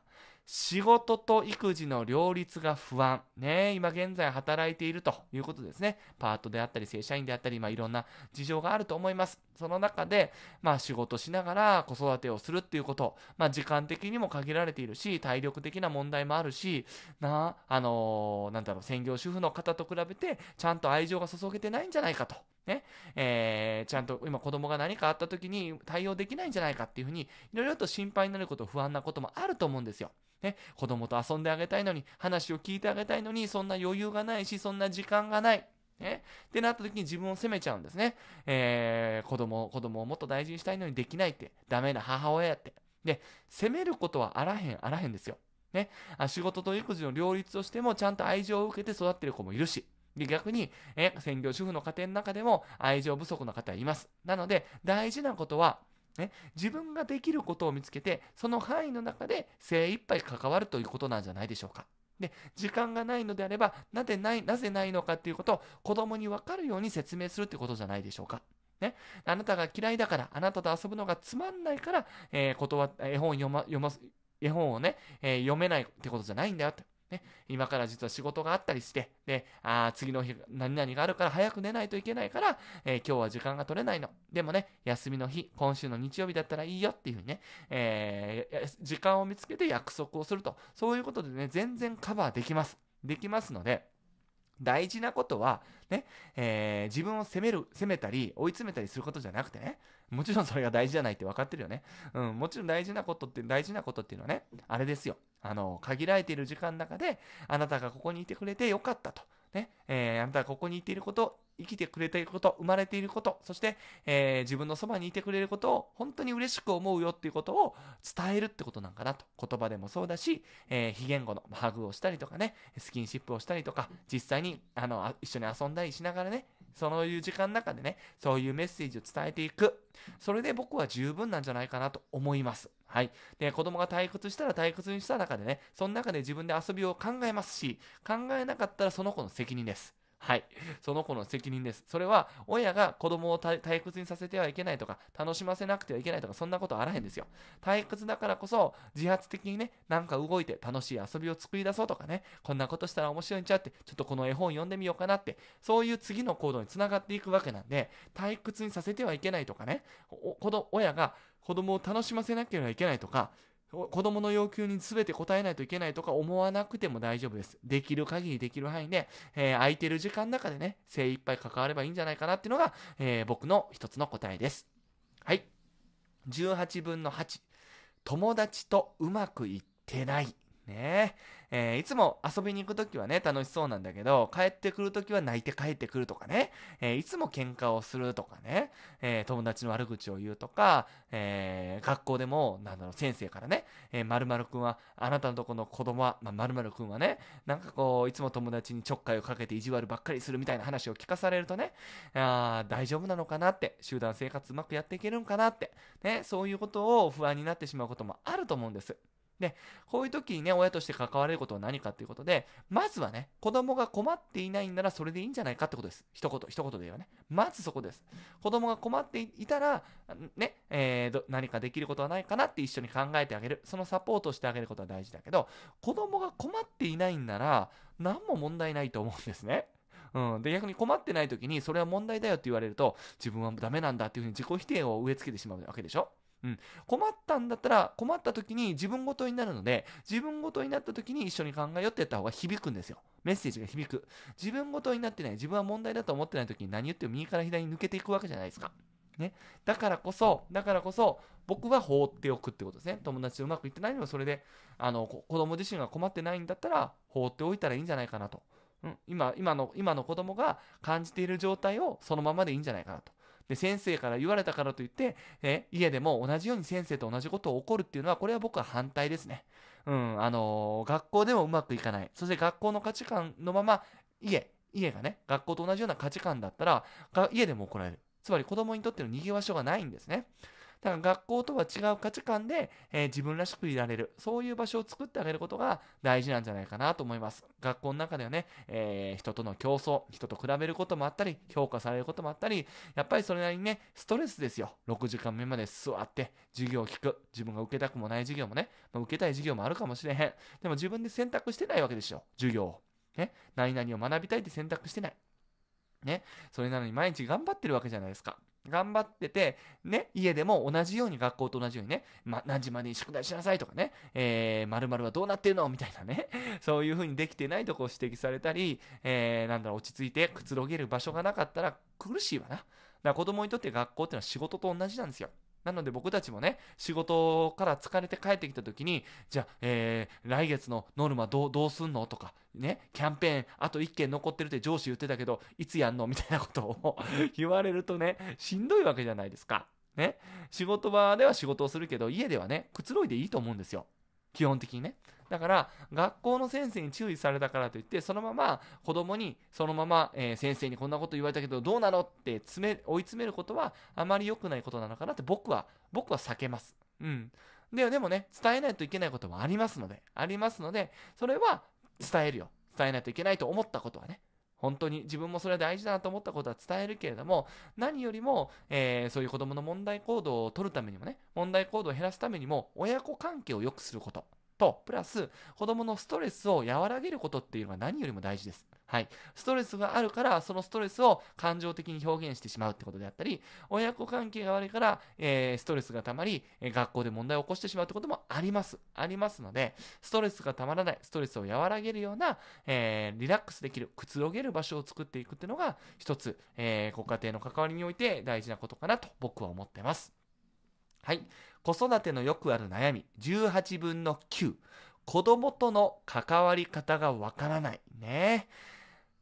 仕事と育児の両立が不安。ね、今現在働いているということですね。パートであったり、正社員であったり、まあ、いろんな事情があると思います。その中で、まあ、仕事しながら子育てをするっていうこと、まあ、時間的にも限られているし、体力的な問題もあるし、な、あのー、なんだろう、専業主婦の方と比べて、ちゃんと愛情が注げてないんじゃないかと。ね、えー、ちゃんと今子供が何かあった時に対応できないんじゃないかっていうふうに、いろいろと心配になること、不安なこともあると思うんですよ。ね、子供と遊んであげたいのに、話を聞いてあげたいのに、そんな余裕がないし、そんな時間がない。ね、ってなった時に自分を責めちゃうんですね。えー、子供、子供をもっと大事にしたいのにできないって、ダメな母親やって。で、責めることはあらへん、あらへんですよ。ね、仕事と育児の両立をしてもちゃんと愛情を受けて育ってる子もいるし、で、逆に、え、専業主婦の家庭の中でも愛情不足の方います。なので、大事なことは、ね、自分ができることを見つけて、その範囲の中で精一杯関わるということなんじゃないでしょうか。で、時間がないのであれば、なぜない、なぜないのかっていうことを子供にわかるように説明するってことじゃないでしょうか。ね、あなたが嫌いだから、あなたと遊ぶのがつまんないから、えー、絵本読ま、読ます、絵本をね、えー、読めないってことじゃないんだよって。ね、今から実は仕事があったりして、で、あ次の日、何々があるから早く寝ないといけないから、えー、今日は時間が取れないの。でもね、休みの日、今週の日曜日だったらいいよっていうふうにね、えー、時間を見つけて約束をすると。そういうことでね、全然カバーできます。できますので、大事なことは、ね、えー、自分を責める、責めたり、追い詰めたりすることじゃなくてね、もちろんそれが大事じゃないって分かってるよね。うん、もちろん大事なことって、大事なことっていうのはね、あれですよ。あの、限られている時間の中で、あなたがここにいてくれてよかったと。ね、えー、あなたがここにいていること、生きてくれていること、生まれていること、そして、えー、自分のそばにいてくれることを本当に嬉しく思うよっていうことを伝えるってことなんかなと。言葉でもそうだし、えー、非言語のハグをしたりとかね、スキンシップをしたりとか、実際に、あの、一緒に遊んだりしながらね、そういう時間の中でね、そういうメッセージを伝えていく。それで僕は十分なんじゃないかなと思います。はい。で、子供が退屈したら退屈にした中でね、その中で自分で遊びを考えますし、考えなかったらその子の責任です。はい。その子の責任です。それは、親が子供を退屈にさせてはいけないとか、楽しませなくてはいけないとか、そんなことあらへんですよ。退屈だからこそ、自発的にね、なんか動いて楽しい遊びを作り出そうとかね、こんなことしたら面白いんちゃうって、ちょっとこの絵本読んでみようかなって、そういう次の行動につながっていくわけなんで、退屈にさせてはいけないとかね、お子親が子供を楽しませなければいけないとか、子供の要求に全て答えないといけないとか思わなくても大丈夫です。できる限りできる範囲で、えー、空いてる時間の中でね、精一杯関わればいいんじゃないかなっていうのが、えー、僕の一つの答えです。はい。18分の8。友達とうまくいってない。ねえ。えー、いつも遊びに行く時はね、楽しそうなんだけど、帰ってくる時は泣いて帰ってくるとかね、えー、いつも喧嘩をするとかね、えー、友達の悪口を言うとか、え学校でも、なんだろう、先生からね、えー、〇〇くんは、あなたのとこの子供は、まるまるくんはね、なんかこう、いつも友達にちょっかいをかけて意地悪ばっかりするみたいな話を聞かされるとね、あ大丈夫なのかなって、集団生活うまくやっていけるんかなって、ね、そういうことを不安になってしまうこともあると思うんです。で、こういう時にね、親として関われることは何かっていうことで、まずはね、子供が困っていないんならそれでいいんじゃないかってことです。一言、一言で言えばね。まずそこです。子供が困っていたら、ね、えー、何かできることはないかなって一緒に考えてあげる。そのサポートしてあげることは大事だけど、子供が困っていないんなら、何も問題ないと思うんですね。うん、で逆に困ってない時にそれは問題だよって言われると自分はダメなんだっていうふうに自己否定を植え付けてしまうわけでしょうん、困ったんだったら、困った時に自分ごとになるので、自分ごとになった時に一緒に考えようってやった方が響くんですよ。メッセージが響く。自分ごとになってない、自分は問題だと思ってない時に何言っても右から左に抜けていくわけじゃないですか。ね。だからこそ、だからこそ、僕は放っておくってことですね。友達うまくいってないのもそれで、あの、子供自身が困ってないんだったら、放っておいたらいいんじゃないかなと。うん、今、今の、今の子供が感じている状態をそのままでいいんじゃないかなと。で、先生から言われたからといって、ね、家でも同じように先生と同じことを起こるっていうのは、これは僕は反対ですね。うん、あのー、学校でもうまくいかない。そして学校の価値観のまま、家、家がね、学校と同じような価値観だったら、家でも怒られる。つまり子供にとっての逃げ場所がないんですね。だから学校とは違う価値観で、えー、自分らしくいられる、そういう場所を作ってあげることが大事なんじゃないかなと思います。学校の中ではね、えー、人との競争、人と比べることもあったり、評価されることもあったり、やっぱりそれなりにね、ストレスですよ。6時間目まで座って、授業を聞く。自分が受けたくもない授業もね、まあ、受けたい授業もあるかもしれへん。でも自分で選択してないわけでしょ、授業を。ね、何々を学びたいって選択してない。ね、それなのに毎日頑張ってるわけじゃないですか。頑張ってて、ね、家でも同じように学校と同じようにね、ま、何時までに宿題しなさいとかね、えー、〇〇はどうなってるのみたいなね、そういう風にできてないとこを指摘されたり、えー、なんだろう、落ち着いてくつろげる場所がなかったら苦しいわな。だから子供にとって学校ってのは仕事と同じなんですよ。なので僕たちもね、仕事から疲れて帰ってきた時に、じゃあ、えー、来月のノルマどう、どうすんのとか、ね、キャンペーン、あと1件残ってるって上司言ってたけど、いつやんのみたいなことを 言われるとね、しんどいわけじゃないですか。ね、仕事場では仕事をするけど、家ではね、くつろいでいいと思うんですよ。基本的にね。だから、学校の先生に注意されたからといって、そのまま子供に、そのまま、えー、先生にこんなこと言われたけど、どうなのって詰め追い詰めることは、あまり良くないことなのかなって僕は、僕は避けます。うん。で、でもね、伝えないといけないこともありますので、ありますので、それは伝えるよ。伝えないといけないと思ったことはね。本当に自分もそれは大事だなと思ったことは伝えるけれども、何よりも、えー、そういう子供の問題行動を取るためにもね、問題行動を減らすためにも、親子関係を良くすること。と、プラス、子供のストレスを和らげることっていうのが何よりも大事です。はい。ストレスがあるから、そのストレスを感情的に表現してしまうってことであったり、親子関係が悪いから、えー、ストレスがたまり、え学校で問題を起こしてしまうってこともあります。ありますので、ストレスがたまらない、ストレスを和らげるような、えー、リラックスできる、くつろげる場所を作っていくっていうのが、一つ、えー、ご家庭の関わりにおいて大事なことかなと僕は思ってます。はい。子育てのよくある悩み、18分の9。子供との関わり方がわからない。ね。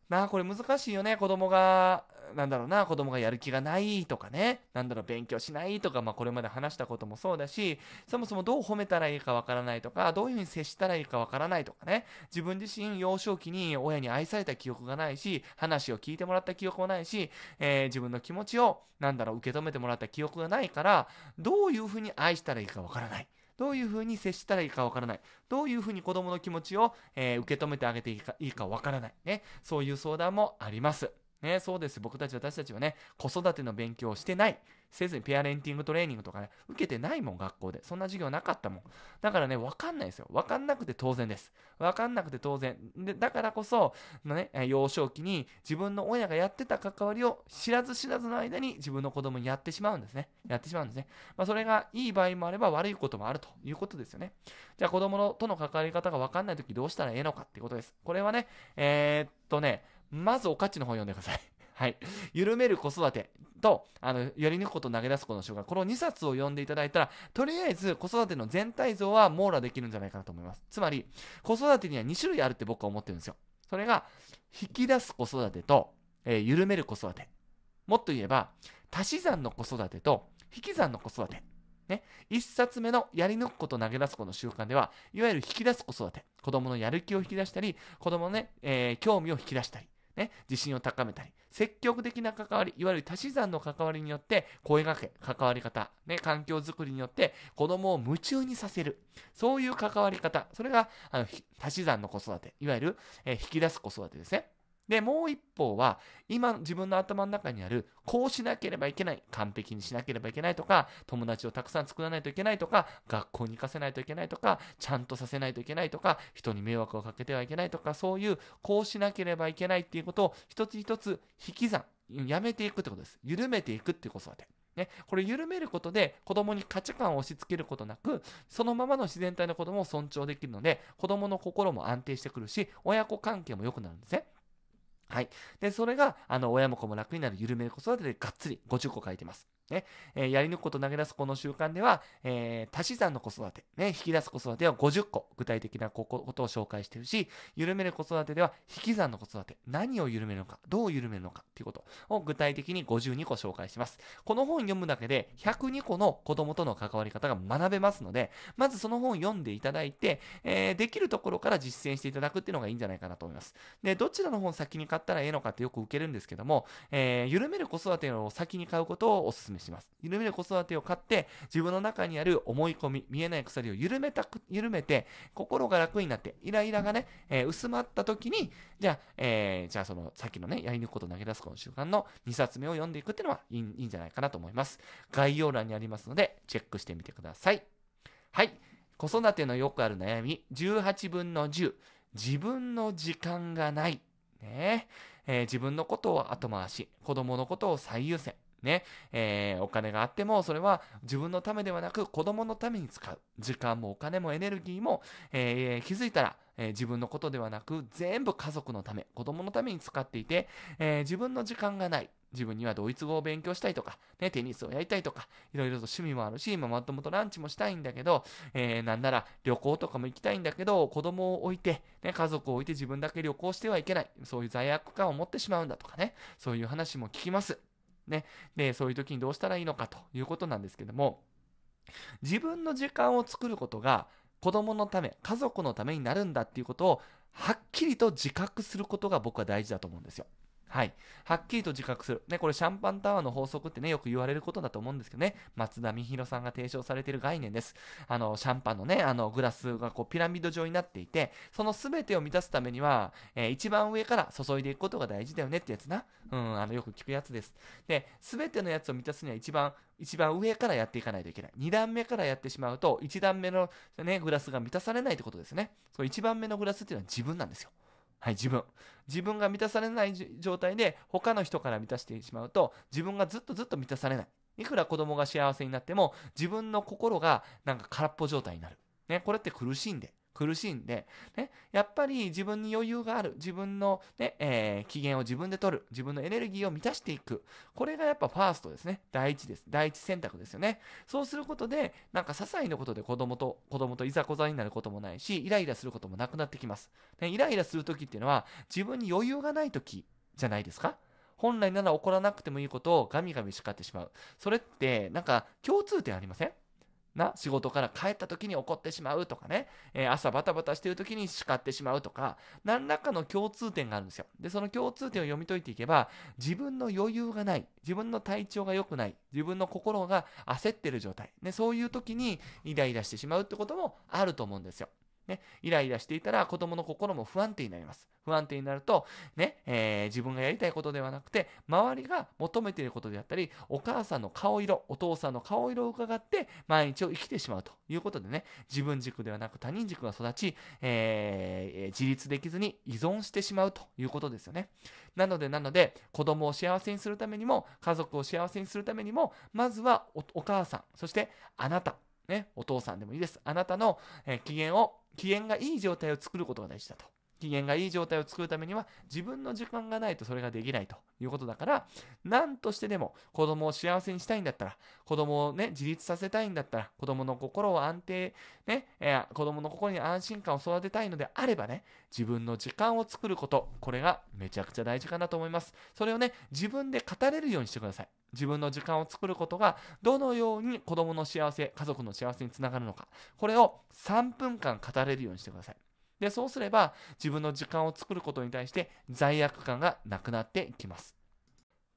まあ、これ難しいよね。子供がなんだろうな、子供がやる気がないとかね、なんだろう、勉強しないとか、まあこれまで話したこともそうだし、そもそもどう褒めたらいいかわからないとか、どういうふうに接したらいいかわからないとかね、自分自身幼少期に親に愛された記憶がないし、話を聞いてもらった記憶もないし、えー、自分の気持ちを、なんだろう、受け止めてもらった記憶がないから、どういうふうに愛したらいいかわからない。どういうふうに接したらいいかわからない。どういうふうに子供の気持ちを、えー、受け止めてあげていいかいいかわからない。ね。そういう相談もあります。ね、そうです。僕たち、私たちはね、子育ての勉強をしてない。せずにペアレンティングトレーニングとかね、受けてないもん、学校で。そんな授業なかったもん。だからね、わかんないですよ。わかんなくて当然です。わかんなくて当然。で、だからこそ、ね、幼少期に自分の親がやってた関わりを知らず知らずの間に自分の子供にやってしまうんですね。やってしまうんですね。まあ、それがいい場合もあれば悪いこともあるということですよね。じゃあ、子供のとの関わり方がわかんないときどうしたらええのかっていうことです。これはね、えー、っとね、まずおかちの本読んでください。はい。緩める子育てと、あの、やり抜くこと投げ出す子の習慣。この2冊を読んでいただいたら、とりあえず子育ての全体像は網羅できるんじゃないかなと思います。つまり、子育てには2種類あるって僕は思ってるんですよ。それが、引き出す子育てと、えー、緩める子育て。もっと言えば、足し算の子育てと、引き算の子育て。ね、1冊目のやり抜くこと投げ出す子の習慣では、いわゆる引き出す子育て。子供のやる気を引き出したり、子供のね、えー、興味を引き出したり。ね、自信を高めたり、積極的な関わり、いわゆる足し算の関わりによって、声掛け、関わり方、ね、環境づくりによって、子供を夢中にさせる。そういう関わり方。それが、あの足し算の子育て、いわゆる、えー、引き出す子育てですね。で、もう一方は、今自分の頭の中にある、こうしなければいけない、完璧にしなければいけないとか、友達をたくさん作らないといけないとか、学校に行かせないといけないとか、ちゃんとさせないといけないとか、人に迷惑をかけてはいけないとか、そういう、こうしなければいけないっていうことを、一つ一つ引き算、やめていくってことです。緩めていくっていうことで。ね、これ緩めることで子供に価値観を押し付けることなくそのままの自然体の子供を尊重できるので子供の心も安定してくるし親子関係も良くなるんですね。はい。で、それが、あの、親も子も楽になる緩める子育てでがっつり50個書いてます。ね、えー、やり抜くこと投げ出すこの習慣では、えー、足し算の子育て、ね、引き出す子育ては50個具体的なことを紹介してるし、緩める子育てでは引き算の子育て、何を緩めるのか、どう緩めるのかということを具体的に52個紹介します。この本読むだけで102個の子供との関わり方が学べますので、まずその本読んでいただいて、えー、できるところから実践していただくっていうのがいいんじゃないかなと思います。で、どちらの本を先に買ったらええのかってよく受けるんですけども、え緩める子育てを先に買うことをお勧めめします。緩める子育てを買って、自分の中にある思い込み、見えない鎖を緩めた緩めて、心が楽になって、イライラがね、えー、薄まった時に、じゃあ、えー、じゃあその、さっきのね、やり抜くこと投げ出すこの習慣の2冊目を読んでいくっていうのはいいいいんじゃないかなと思います。概要欄にありますので、チェックしてみてください。はい。子育てのよくある悩み、18分の10。自分の時間がない。ねえー、自分のことを後回し、子供のことを最優先、ね、えー、お金があっても、それは自分のためではなく、子供のために使う。時間もお金もエネルギーも、えー、気づいたら、えー、自分のことではなく、全部家族のため、子供のために使っていて、え自分の時間がない。自分にはドイツ語を勉強したいとか、ね、テニスをやりたいとか、いろいろと趣味もあるし、今まともとランチもしたいんだけど、えー、なんなら旅行とかも行きたいんだけど、子供を置いて、ね、家族を置いて自分だけ旅行してはいけない。そういう罪悪感を持ってしまうんだとかね、そういう話も聞きます。ね。で、そういう時にどうしたらいいのかということなんですけども、自分の時間を作ることが子供のため、家族のためになるんだっていうことをはっきりと自覚することが僕は大事だと思うんですよ。はい。はっきりと自覚する。ね、これシャンパンタワーの法則ってね、よく言われることだと思うんですけどね、松田美弘さんが提唱されている概念です。あの、シャンパンのね、あの、グラスがこうピラミッド状になっていて、その全てを満たすためには、えー、一番上から注いでいくことが大事だよねってやつな。うん、あの、よく聞くやつです。で、全てのやつを満たすには一番、一番上からやっていかないといけない。2段目からやってしまうと、1段目のね、グラスが満たされないってことですね。その1番目のグラスっていうのは自分なんですよ。はい、自分。自分が満たされない状態で他の人から満たしてしまうと自分がずっとずっと満たされない。いくら子供が幸せになっても自分の心がなんか空っぽ状態になる。ね、これって苦しいんで。苦しんで、ね、やっぱり自分に余裕がある、自分のね、えー、機嫌を自分で取る、自分のエネルギーを満たしていく。これがやっぱファーストですね。第一です。第一選択ですよね。そうすることで、なんか些細なことで子供と、子供といざこざになることもないし、イライラすることもなくなってきます。ね、イライラするときっていうのは、自分に余裕がないときじゃないですか本来なら怒らなくてもいいことをガミガミ叱ってしまう。それって、なんか共通点ありませんな仕事から帰った時に怒ってしまうとかね、えー、朝バタバタしてる時に叱ってしまうとか、何らかの共通点があるんですよ。で、その共通点を読み解いていけば、自分の余裕がない、自分の体調が良くない、自分の心が焦ってる状態、ね、そういう時にイライラしてしまうってこともあると思うんですよ。ね、イライラしていたら子供の心も不安定になります。不安定になると、ね、えー、自分がやりたいことではなくて、周りが求めていることであったり、お母さんの顔色、お父さんの顔色を伺って、毎日を生きてしまうということでね、自分軸ではなく他人軸が育ち、えー、自立できずに依存してしまうということですよね。なので、なので、子供を幸せにするためにも、家族を幸せにするためにも、まずはお母さん、そしてあなた、ね、お父さんでもいいです。あなたの、えー、機嫌を機嫌がいい状態を作ることが大事だと。機嫌がいい状態を作るためには自分の時間がないとそれができないということだから、何としてでも子供を幸せにしたいんだったら、子供をね、自立させたいんだったら、子供の心を安定、ね、子供の心に安心感を育てたいのであればね、自分の時間を作ること、これがめちゃくちゃ大事かなと思います。それをね、自分で語れるようにしてください。自分の時間を作ることがどのように子供の幸せ、家族の幸せにつながるのか、これを3分間語れるようにしてください。で、そうすれば自分の時間を作ることに対して罪悪感がなくなってきます。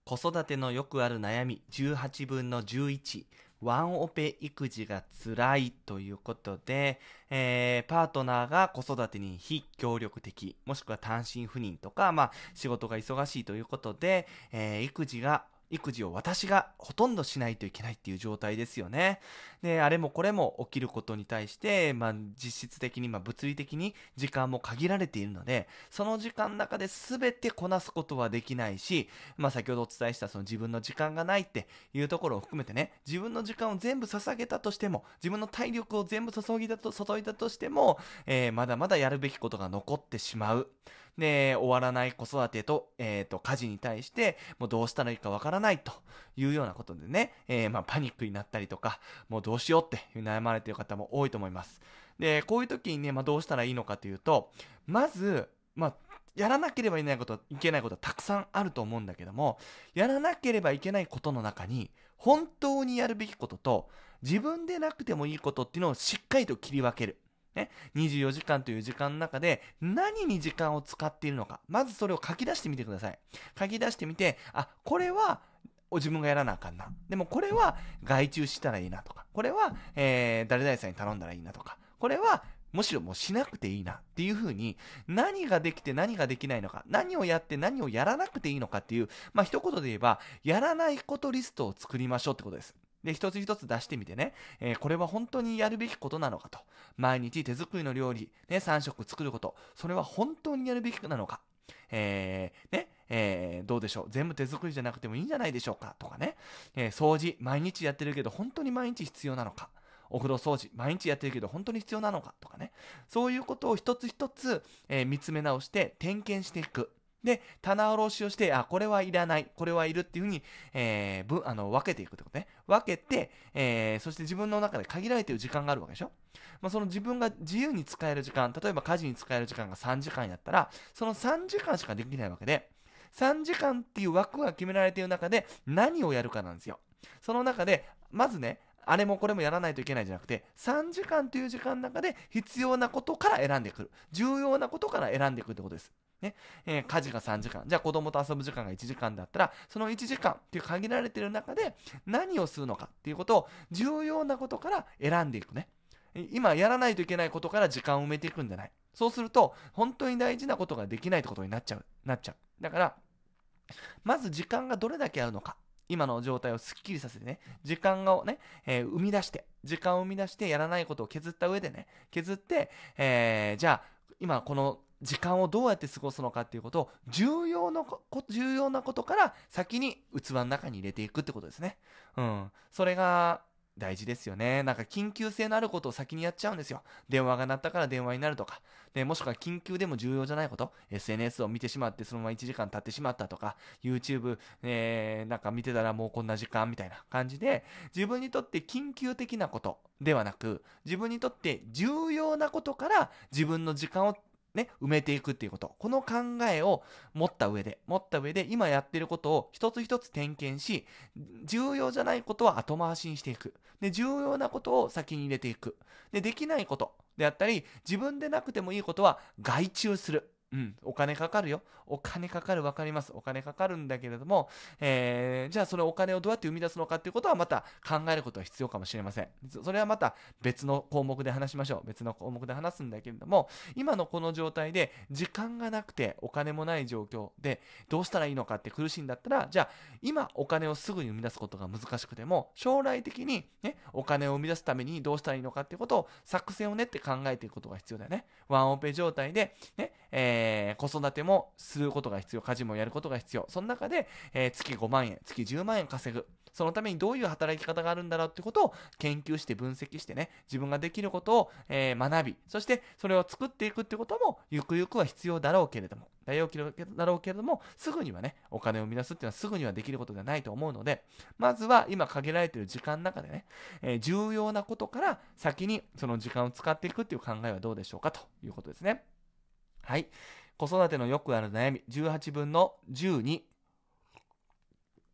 子育てのよくある悩み18分の11。ワンオペ育児が辛いということで、えー、パートナーが子育てに非協力的、もしくは単身赴任とか、まあ、仕事が忙しいということで、えー、育児が育児を私がほとんどしないといけないっていう状態ですよね。で、あれもこれも起きることに対して、まあ、実質的に、まあ、物理的に時間も限られているので、その時間の中で全てこなすことはできないし、まあ、先ほどお伝えしたその自分の時間がないっていうところを含めてね、自分の時間を全部捧げたとしても、自分の体力を全部注ぎだと、注いだとしても、えー、まだまだやるべきことが残ってしまう。で、終わらない子育てと、えっ、ー、と、家事に対して、もうどうしたらいいかわからないというようなことでね、えー、まあ、パニックになったりとか、もうどうしようって悩まれている方も多いと思います。で、こういう時にね、まあ、どうしたらいいのかというと、まず、まあ、やらなければいけないこと、いけないことはたくさんあると思うんだけども、やらなければいけないことの中に、本当にやるべきことと、自分でなくてもいいことっていうのをしっかりと切り分ける。ね、24時間という時間の中で何に時間を使っているのか、まずそれを書き出してみてください。書き出してみて、あ、これは自分がやらなあかんな。でもこれは外注したらいいなとか、これは、えー、誰々さんに頼んだらいいなとか、これはむしろもうしなくていいなっていうふうに何ができて何ができないのか何をやって何をやらなくていいのかっていうまあ一言で言えばやらないことリストを作りましょうってことですで、一つ一つ出してみてね、えー、これは本当にやるべきことなのかと。毎日手作りの料理、ね、3食作ること、それは本当にやるべきなのか。えー、ね、えー、どうでしょう。全部手作りじゃなくてもいいんじゃないでしょうか。とかね、えー、掃除、毎日やってるけど本当に毎日必要なのか。お風呂掃除、毎日やってるけど本当に必要なのかとかね。そういうことを一つ一つ、えー、見つめ直して点検していく。で、棚卸しをして、あ、これはいらない、これはいるっていうふうに、えー、あの分けていくってことね。分けて、えー、そして自分の中で限られている時間があるわけでしょ。まあ、その自分が自由に使える時間、例えば家事に使える時間が3時間やったら、その3時間しかできないわけで、3時間っていう枠が決められている中で何をやるかなんですよ。その中で、まずね、あれもこれもやらないといけないじゃなくて、3時間という時間の中で必要なことから選んでくる。重要なことから選んでくるってことです。ねえー、家事が3時間じゃあ子供と遊ぶ時間が1時間だったらその1時間っていう限られてる中で何をするのかっていうことを重要なことから選んでいくね今やらないといけないことから時間を埋めていくんじゃないそうすると本当に大事なことができないってことになっちゃうなっちゃうだからまず時間がどれだけあるのか今の状態をすっきりさせてね、時間をね、えー、生み出して、時間を生み出してやらないことを削った上でね、削って、えー、じゃあ、今この時間をどうやって過ごすのかっていうことを重要の重要なことから先に器の中に入れていくってことですね。うん。それが大事ですよね。なんか緊急性のあることを先にやっちゃうんですよ。電話が鳴ったから電話になるとか。で、もしくは緊急でも重要じゃないこと。SNS を見てしまってそのまま1時間経ってしまったとか、YouTube、えー、なんか見てたらもうこんな時間みたいな感じで、自分にとって緊急的なことではなく、自分にとって重要なことから自分の時間をね、埋めていくっていうこと。この考えを持った上で、持った上で今やってることを一つ一つ点検し、重要じゃないことは後回しにしていく。で、重要なことを先に入れていく。で、できないことであったり、自分でなくてもいいことは外注する。うん、お金かかるよ。お金かかる、わかります。お金かかるんだけれども、えー、じゃあそのお金をどうやって生み出すのかっていうことはまた考えることは必要かもしれません。それはまた別の項目で話しましょう。別の項目で話すんだけれども、今のこの状態で時間がなくてお金もない状況でどうしたらいいのかって苦しいんだったら、じゃあ今お金をすぐに生み出すことが難しくても、将来的にね、お金を生み出すためにどうしたらいいのかっていうことを作戦を練って考えていくことが必要だよね。ワンオペ状態でね、えーえー、子育てもすることが必要、家事もやることが必要。その中で、えー、月5万円、月10万円稼ぐ。そのためにどういう働き方があるんだろうってことを研究して分析してね、自分ができることを、えー、学び、そしてそれを作っていくってことも、ゆくゆくは必要だろうけれども、だろうけれども、すぐにはね、お金を生み出すっていうのはすぐにはできることではないと思うので、まずは今限られてる時間の中でね、えー、重要なことから先にその時間を使っていくっていう考えはどうでしょうかということですね。はい。子育てのよくある悩み、18分の12。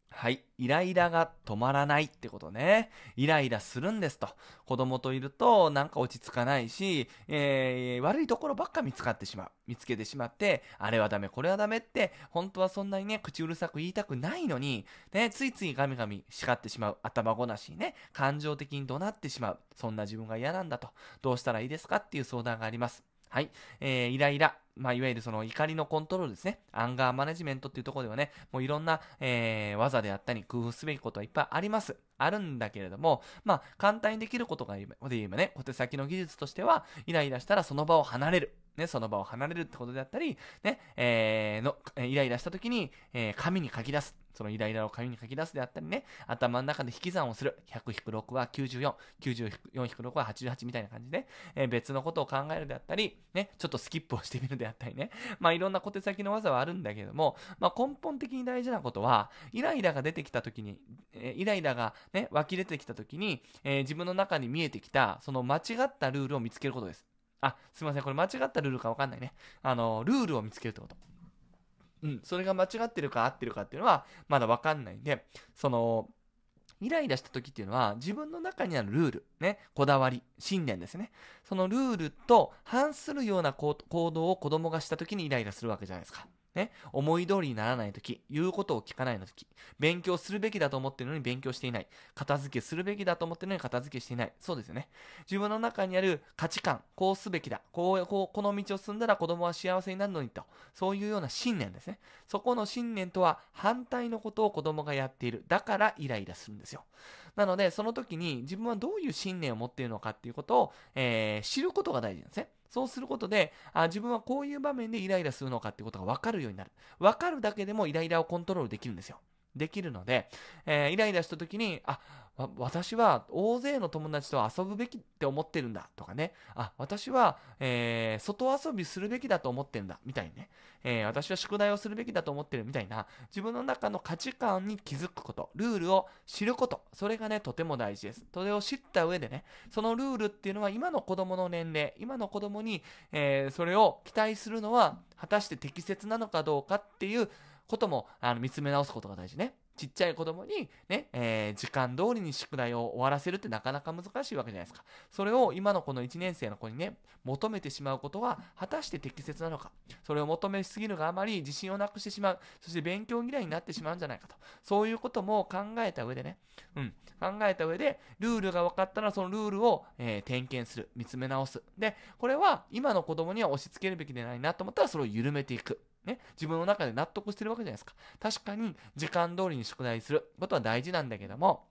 はい。イライラが止まらないってことね。イライラするんですと。子供といるとなんか落ち着かないし、えー、悪いところばっか見つかってしまう。見つけてしまって、あれはダメ、これはダメって、本当はそんなにね、口うるさく言いたくないのに、ね、ついついガミガミ叱ってしまう。頭ごなしにね、感情的に怒鳴ってしまう。そんな自分が嫌なんだと。どうしたらいいですかっていう相談があります。はい。えー、イライラ。まあ、いわゆるその怒りのコントロールですね。アンガーマネジメントっていうところではね、もういろんな、えー、技であったり、工夫すべきことはいっぱいあります。あるんだけれども、まあ、簡単にできることがで言えばね、小手先の技術としては、イライラしたらその場を離れる。ね、その場を離れるってことであったり、ね、えー、の、イライラした時に、えー、紙に書き出す。そのイライラを紙に書き出すであったりね、頭の中で引き算をする。100-6は94、94-6は88みたいな感じで、えー、別のことを考えるであったり、ね、ちょっとスキップをしてみるであったりね、まあいろんな小手先の技はあるんだけども、まあ根本的に大事なことは、イライラが出てきた時に、えー、イライラがね、湧き出てきた時に、えー、自分の中に見えてきた、その間違ったルールを見つけることです。あ、すいません。これ間違ったルールかわかんないね。あの、ルールを見つけるってこと。うん。それが間違ってるか合ってるかっていうのは、まだわかんないんで、その、イライラした時っていうのは自分の中にあるルール、ね、こだわり、信念ですね。そのルールと反するような行動を子供がした時にイライラするわけじゃないですか。ね、思い通りにならない時、言うことを聞かないの時、勉強するべきだと思ってるのに勉強していない、片付けするべきだと思ってるのに片付けしていない、そうですよね。自分の中にある価値観、こうすべきだ、こう、こうこの道を進んだら子供は幸せになるのにと、そういうような信念ですね。そこの信念とは反対のことを子供がやっている。だからイライラするんですよ。なので、その時に自分はどういう信念を持っているのかっていうことを、えー、知ることが大事なんですね。そうすることで、あ自分はこういう場面でイライラするのかってことが分かるようになる。分かるだけでもイライラをコントロールできるんですよ。できるので、えー、イライラした時に、あ、私は大勢の友達と遊ぶべきって思ってるんだとかね、あ、私は、えー、外遊びするべきだと思ってるんだみたいにね、えー、私は宿題をするべきだと思ってるみたいな、自分の中の価値観に気づくこと、ルールを知ること、それがね、とても大事です。それを知った上でね、そのルールっていうのは今の子供の年齢、今の子供に、えそれを期待するのは果たして適切なのかどうかっていう、こともあの見つめ直すことが大事ね。ちっちゃい子供にね、えー、時間通りに宿題を終わらせるってなかなか難しいわけじゃないですか。それを今のこの1年生の子にね、求めてしまうことは果たして適切なのか。それを求めすぎるがあまり自信をなくしてしまう。そして勉強嫌いになってしまうんじゃないかと。そういうことも考えた上でね、うん、考えた上で、ルールが分かったらそのルールを、えー、点検する。見つめ直す。で、これは今の子供には押し付けるべきでないなと思ったらそれを緩めていく。ね、自分の中で納得してるわけじゃないですか。確かに時間通りに宿題することは大事なんだけども、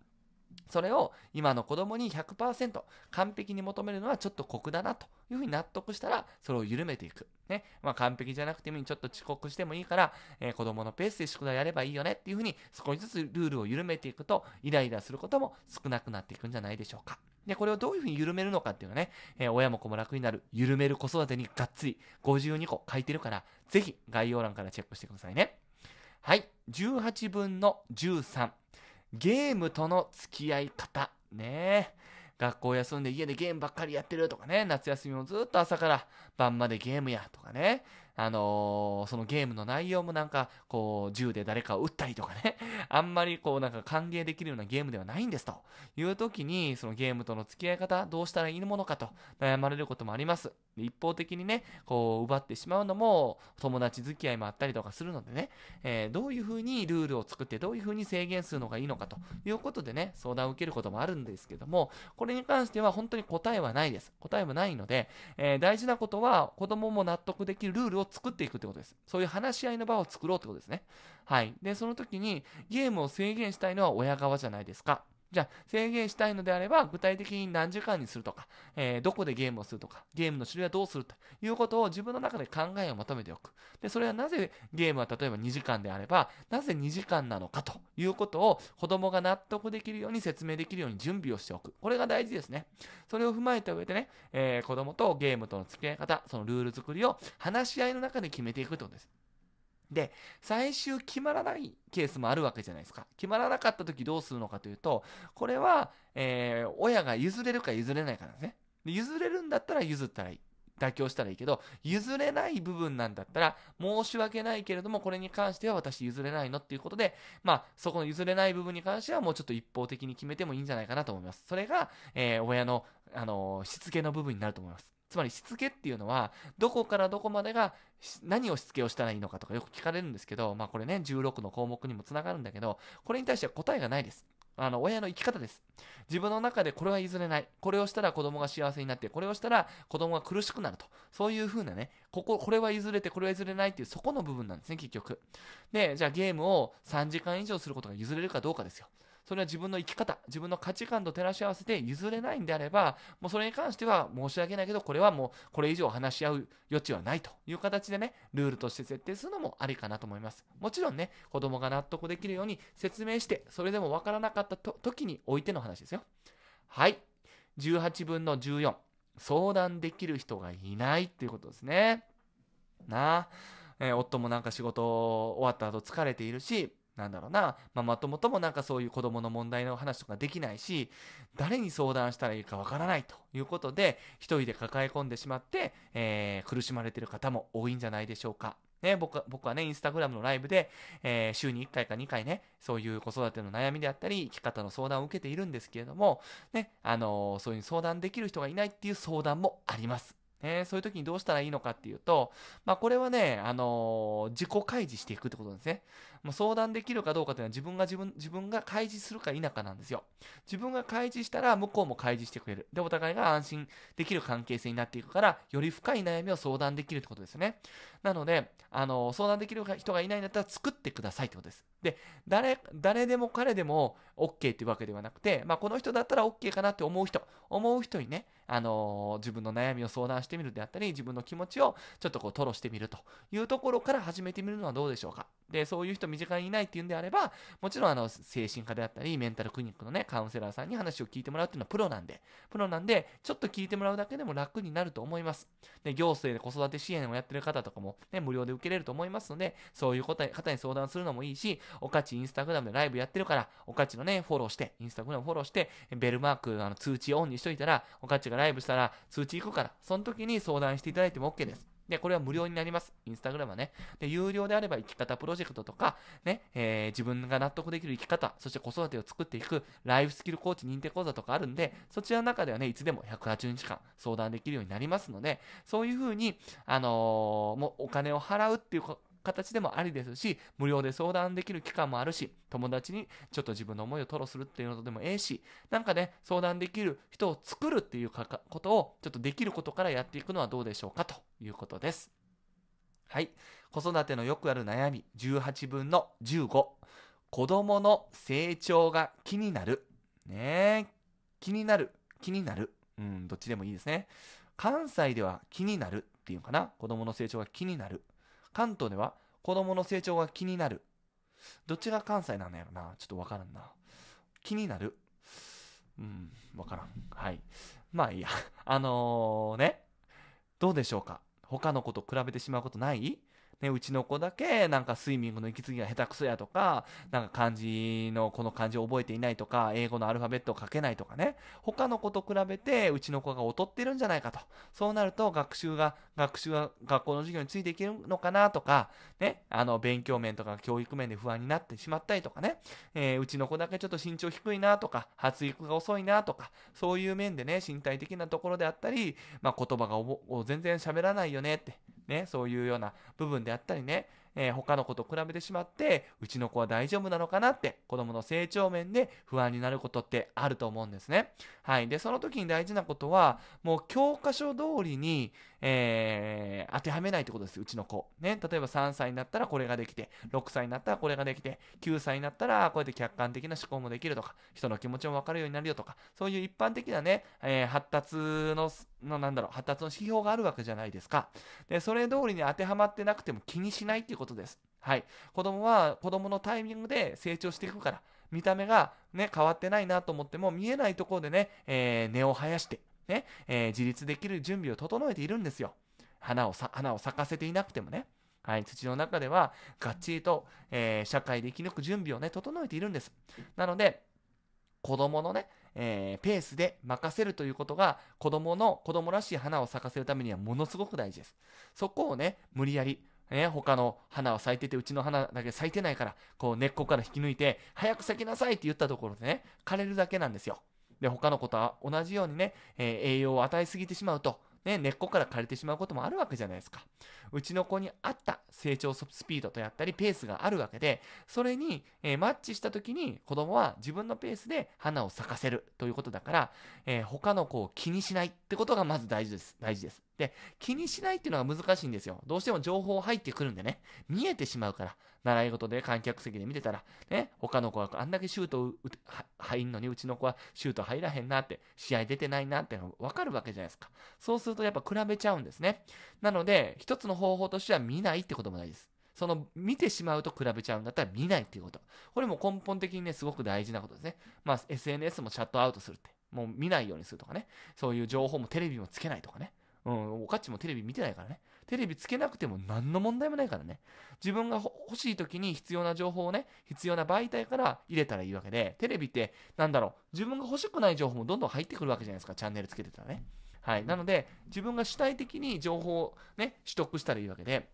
それを今の子供に100%完璧に求めるのはちょっと酷だなというふうに納得したらそれを緩めていく。ね。まあ完璧じゃなくてもいい。ちょっと遅刻してもいいから、えー、子供のペースで宿題やればいいよねっていうふうに少しずつルールを緩めていくとイライラすることも少なくなっていくんじゃないでしょうか。で、これをどういうふうに緩めるのかっていうのはね、えー、親も子も楽になる緩める子育てにがっつり52個書いてるから、ぜひ概要欄からチェックしてくださいね。はい。18分の13。ゲームとの付き合い方。ね学校休んで家でゲームばっかりやってるとかね、夏休みもずっと朝から晩までゲームやとかね、あのー、そのゲームの内容もなんか、こう、銃で誰かを撃ったりとかね、あんまりこう、なんか歓迎できるようなゲームではないんですという時に、そのゲームとの付き合い方、どうしたらいいものかと悩まれることもあります。一方的にね、こう、奪ってしまうのも、友達付き合いもあったりとかするのでね、えー、どういうふうにルールを作って、どういうふうに制限するのがいいのかということでね、相談を受けることもあるんですけども、これに関しては本当に答えはないです。答えはないので、えー、大事なことは、子供も納得できるルールを作っていくってことです。そういう話し合いの場を作ろうってことですね。はい。で、その時にゲームを制限したいのは親側じゃないですか。じゃあ、制限したいのであれば、具体的に何時間にするとか、えー、どこでゲームをするとか、ゲームの種類はどうするということを自分の中で考えをまとめておく。で、それはなぜゲームは例えば2時間であれば、なぜ2時間なのかということを子供が納得できるように説明できるように準備をしておく。これが大事ですね。それを踏まえた上でね、えー、子供とゲームとの付き合い方、そのルール作りを話し合いの中で決めていくということです。で、最終決まらないケースもあるわけじゃないですか。決まらなかった時どうするのかというと、これは、えー、親が譲れるか譲れないかなんですね。で譲れるんだったら譲ったらいい。妥協したらいいけど、譲れない部分なんだったら、申し訳ないけれども、これに関しては私譲れないのっていうことで、まあ、そこの譲れない部分に関してはもうちょっと一方的に決めてもいいんじゃないかなと思います。それが、えー、親の、あのー、しつけの部分になると思います。つまりしつけっていうのは、どこからどこまでが何をしつけをしたらいいのかとかよく聞かれるんですけど、まあこれね、16の項目にもつながるんだけど、これに対しては答えがないです。あの、親の生き方です。自分の中でこれは譲れない。これをしたら子供が幸せになって、これをしたら子供が苦しくなると。そういう風なね、ここ、これは譲れて、これは譲れないっていう、そこの部分なんですね、結局。で、じゃあゲームを3時間以上することが譲れるかどうかですよ。それは自分の生き方、自分の価値観と照らし合わせて譲れないんであれば、もうそれに関しては申し訳ないけど、これはもうこれ以上話し合う余地はないという形でね、ルールとして設定するのもありかなと思います。もちろんね、子供が納得できるように説明して、それでもわからなかった時においての話ですよ。はい。18分の14。相談できる人がいないっていうことですね。なあ。えー、夫もなんか仕事終わった後疲れているし、なんだろうな、まともともなんかそういう子供の問題の話とかできないし、誰に相談したらいいかわからないということで、一人で抱え込んでしまって、えー、苦しまれてる方も多いんじゃないでしょうか。ね、僕は僕はね、インスタグラムのライブで、えー、週に1回か2回ね、そういう子育ての悩みであったり、生き方の相談を受けているんですけれども、ね、あのー、そういう相談できる人がいないっていう相談もあります。ね、そういう時にどうしたらいいのかっていうと、まあ、これはね、あのー、自己開示していくってことですね。ま相談できるかどうかというのは自分が自分、自分が開示するか否かなんですよ。自分が開示したら向こうも開示してくれる。で、お互いが安心できる関係性になっていくから、より深い悩みを相談できるってことですね。なので、あの、相談できる人がいないんだったら作ってくださいってことです。で、誰、誰でも彼でも OK っていうわけではなくて、まあ、この人だったら OK かなって思う人、思う人にね、あの自分の悩みを相談してみるであったり、自分の気持ちをちょっとこう、吐露してみるというところから始めてみるのはどうでしょうか。で、そういう人身近にいないっていうんであれば、もちろんあの精神科であったり、メンタルクリニックのね、カウンセラーさんに話を聞いてもらうっていうのはプロなんで、プロなんで、ちょっと聞いてもらうだけでも楽になると思います。で、行政で子育て支援をやってる方とかもね、無料で受けれると思いますので、そういう方に相談するのもいいし、おかちインスタグラムでライブやってるから、おかちのね、フォローして、インスタグラムフォローして、ベルマーク、あの通知オンにしといたら、おかちがライブしたら通知行くから、その時に相談していただいても OK です。で、これは無料になります。インスタグラムはね。で、有料であれば生き方プロジェクトとか、ね、えー、自分が納得できる生き方、そして子育てを作っていくライフスキルコーチ認定講座とかあるんで、そちらの中ではね、いつでも180日間相談できるようになりますので、そういうふうに、あのー、もうお金を払うっていう形でもありですし、無料で相談できる期間もあるし、友達にちょっと自分の思いを吐露するっていうのでもええし、なんかね、相談できる人を作るっていうことを、ちょっとできることからやっていくのはどうでしょうかということです。はい。子育てのよくある悩み、18分の15。子供の成長が気になる。ね気になる。気になる。うん、どっちでもいいですね。関西では気になるっていうかな。子供の成長が気になる。関東では子供の成長が気になる。どっちが関西なんやろな。ちょっとわからんな。気になる。うん、わからん。はい。まあいいや。あのー、ね。どうでしょうか他の子と比べてしまうことないね、うちの子だけなんかスイミングの息継ぎが下手くそやとか、なんか漢字のこの漢字を覚えていないとか、英語のアルファベットを書けないとかね、他の子と比べてうちの子が劣ってるんじゃないかと。そうなると学習が、学習が学校の授業についていけるのかなとか、ね、あの、勉強面とか教育面で不安になってしまったりとかね、えー、うちの子だけちょっと身長低いなとか、発育が遅いなとか、そういう面でね、身体的なところであったり、まあ、言葉が全然喋らないよねって、ね、そういうような部分であったりね、えー、他の子と比べてしまって、うちの子は大丈夫なのかなって、子供の成長面で不安になることってあると思うんですね。はい。で、その時に大事なことは、もう教科書通りに、えー、当てはめないってことです、うちの子。ね。例えば3歳になったらこれができて、6歳になったらこれができて、9歳になったらこうやって客観的な思考もできるとか、人の気持ちもわかるようになるよとか、そういう一般的なね、えー、発達の、のなんだろう、発達の指標があるわけじゃないですか。で、それ通りに当てはまってなくても気にしないっていうことです。はい。子供は子供のタイミングで成長していくから、見た目がね、変わってないなと思っても、見えないところでね、えー、根を生やして、ね、えー、自立できる準備を整えているんですよ。花を花を咲かせていなくてもね。はい、土の中では、がっちりと、えー、社会で生き抜く準備をね、整えているんです。なので、子供のね、えー、ペースで任せるということが子供の子供らしい花を咲かせるためにはものすごく大事です。そこをね、無理やりえ他の花は咲いてて、うちの花だけ咲いてないから、こう根っこから引き抜いて、早く咲きなさいって言ったところでね、枯れるだけなんですよ。で、他の子とは同じようにね、えー、栄養を与えすぎてしまうと、ね、根っこから枯れてしまうこともあるわけじゃないですか。うちの子に合った成長スピードとやったり、ペースがあるわけで、それに、えー、マッチした時に子供は自分のペースで花を咲かせるということだから、えー、他の子を気にしないってことがまず大事です。大事です。で、気にしないっていうのが難しいんですよ。どうしても情報入ってくるんでね、見えてしまうから、習い事で観客席で見てたら、ね、他の子はあんだけシュート入んのに、うちの子はシュート入らへんなって、試合出てないなってのわかるわけじゃないですか。そうするとやっぱ比べちゃうんですね。なので、一つの方法としては見ないってことも大事です。その見てしまうと比べちゃうんだったら見ないっていうこと。これも根本的にね、すごく大事なことですね。まあ、SNS もシャットアウトするって。もう見ないようにするとかね。そういう情報もテレビもつけないとかね。うん、おかっちもテレビ見てないからね。テレビつけなくても何の問題もないからね。自分が欲しい時に必要な情報をね、必要な媒体から入れたらいいわけで、テレビって、なんだろう、自分が欲しくない情報もどんどん入ってくるわけじゃないですか、チャンネルつけてたらね。はい。なので、自分が主体的に情報をね、取得したらいいわけで、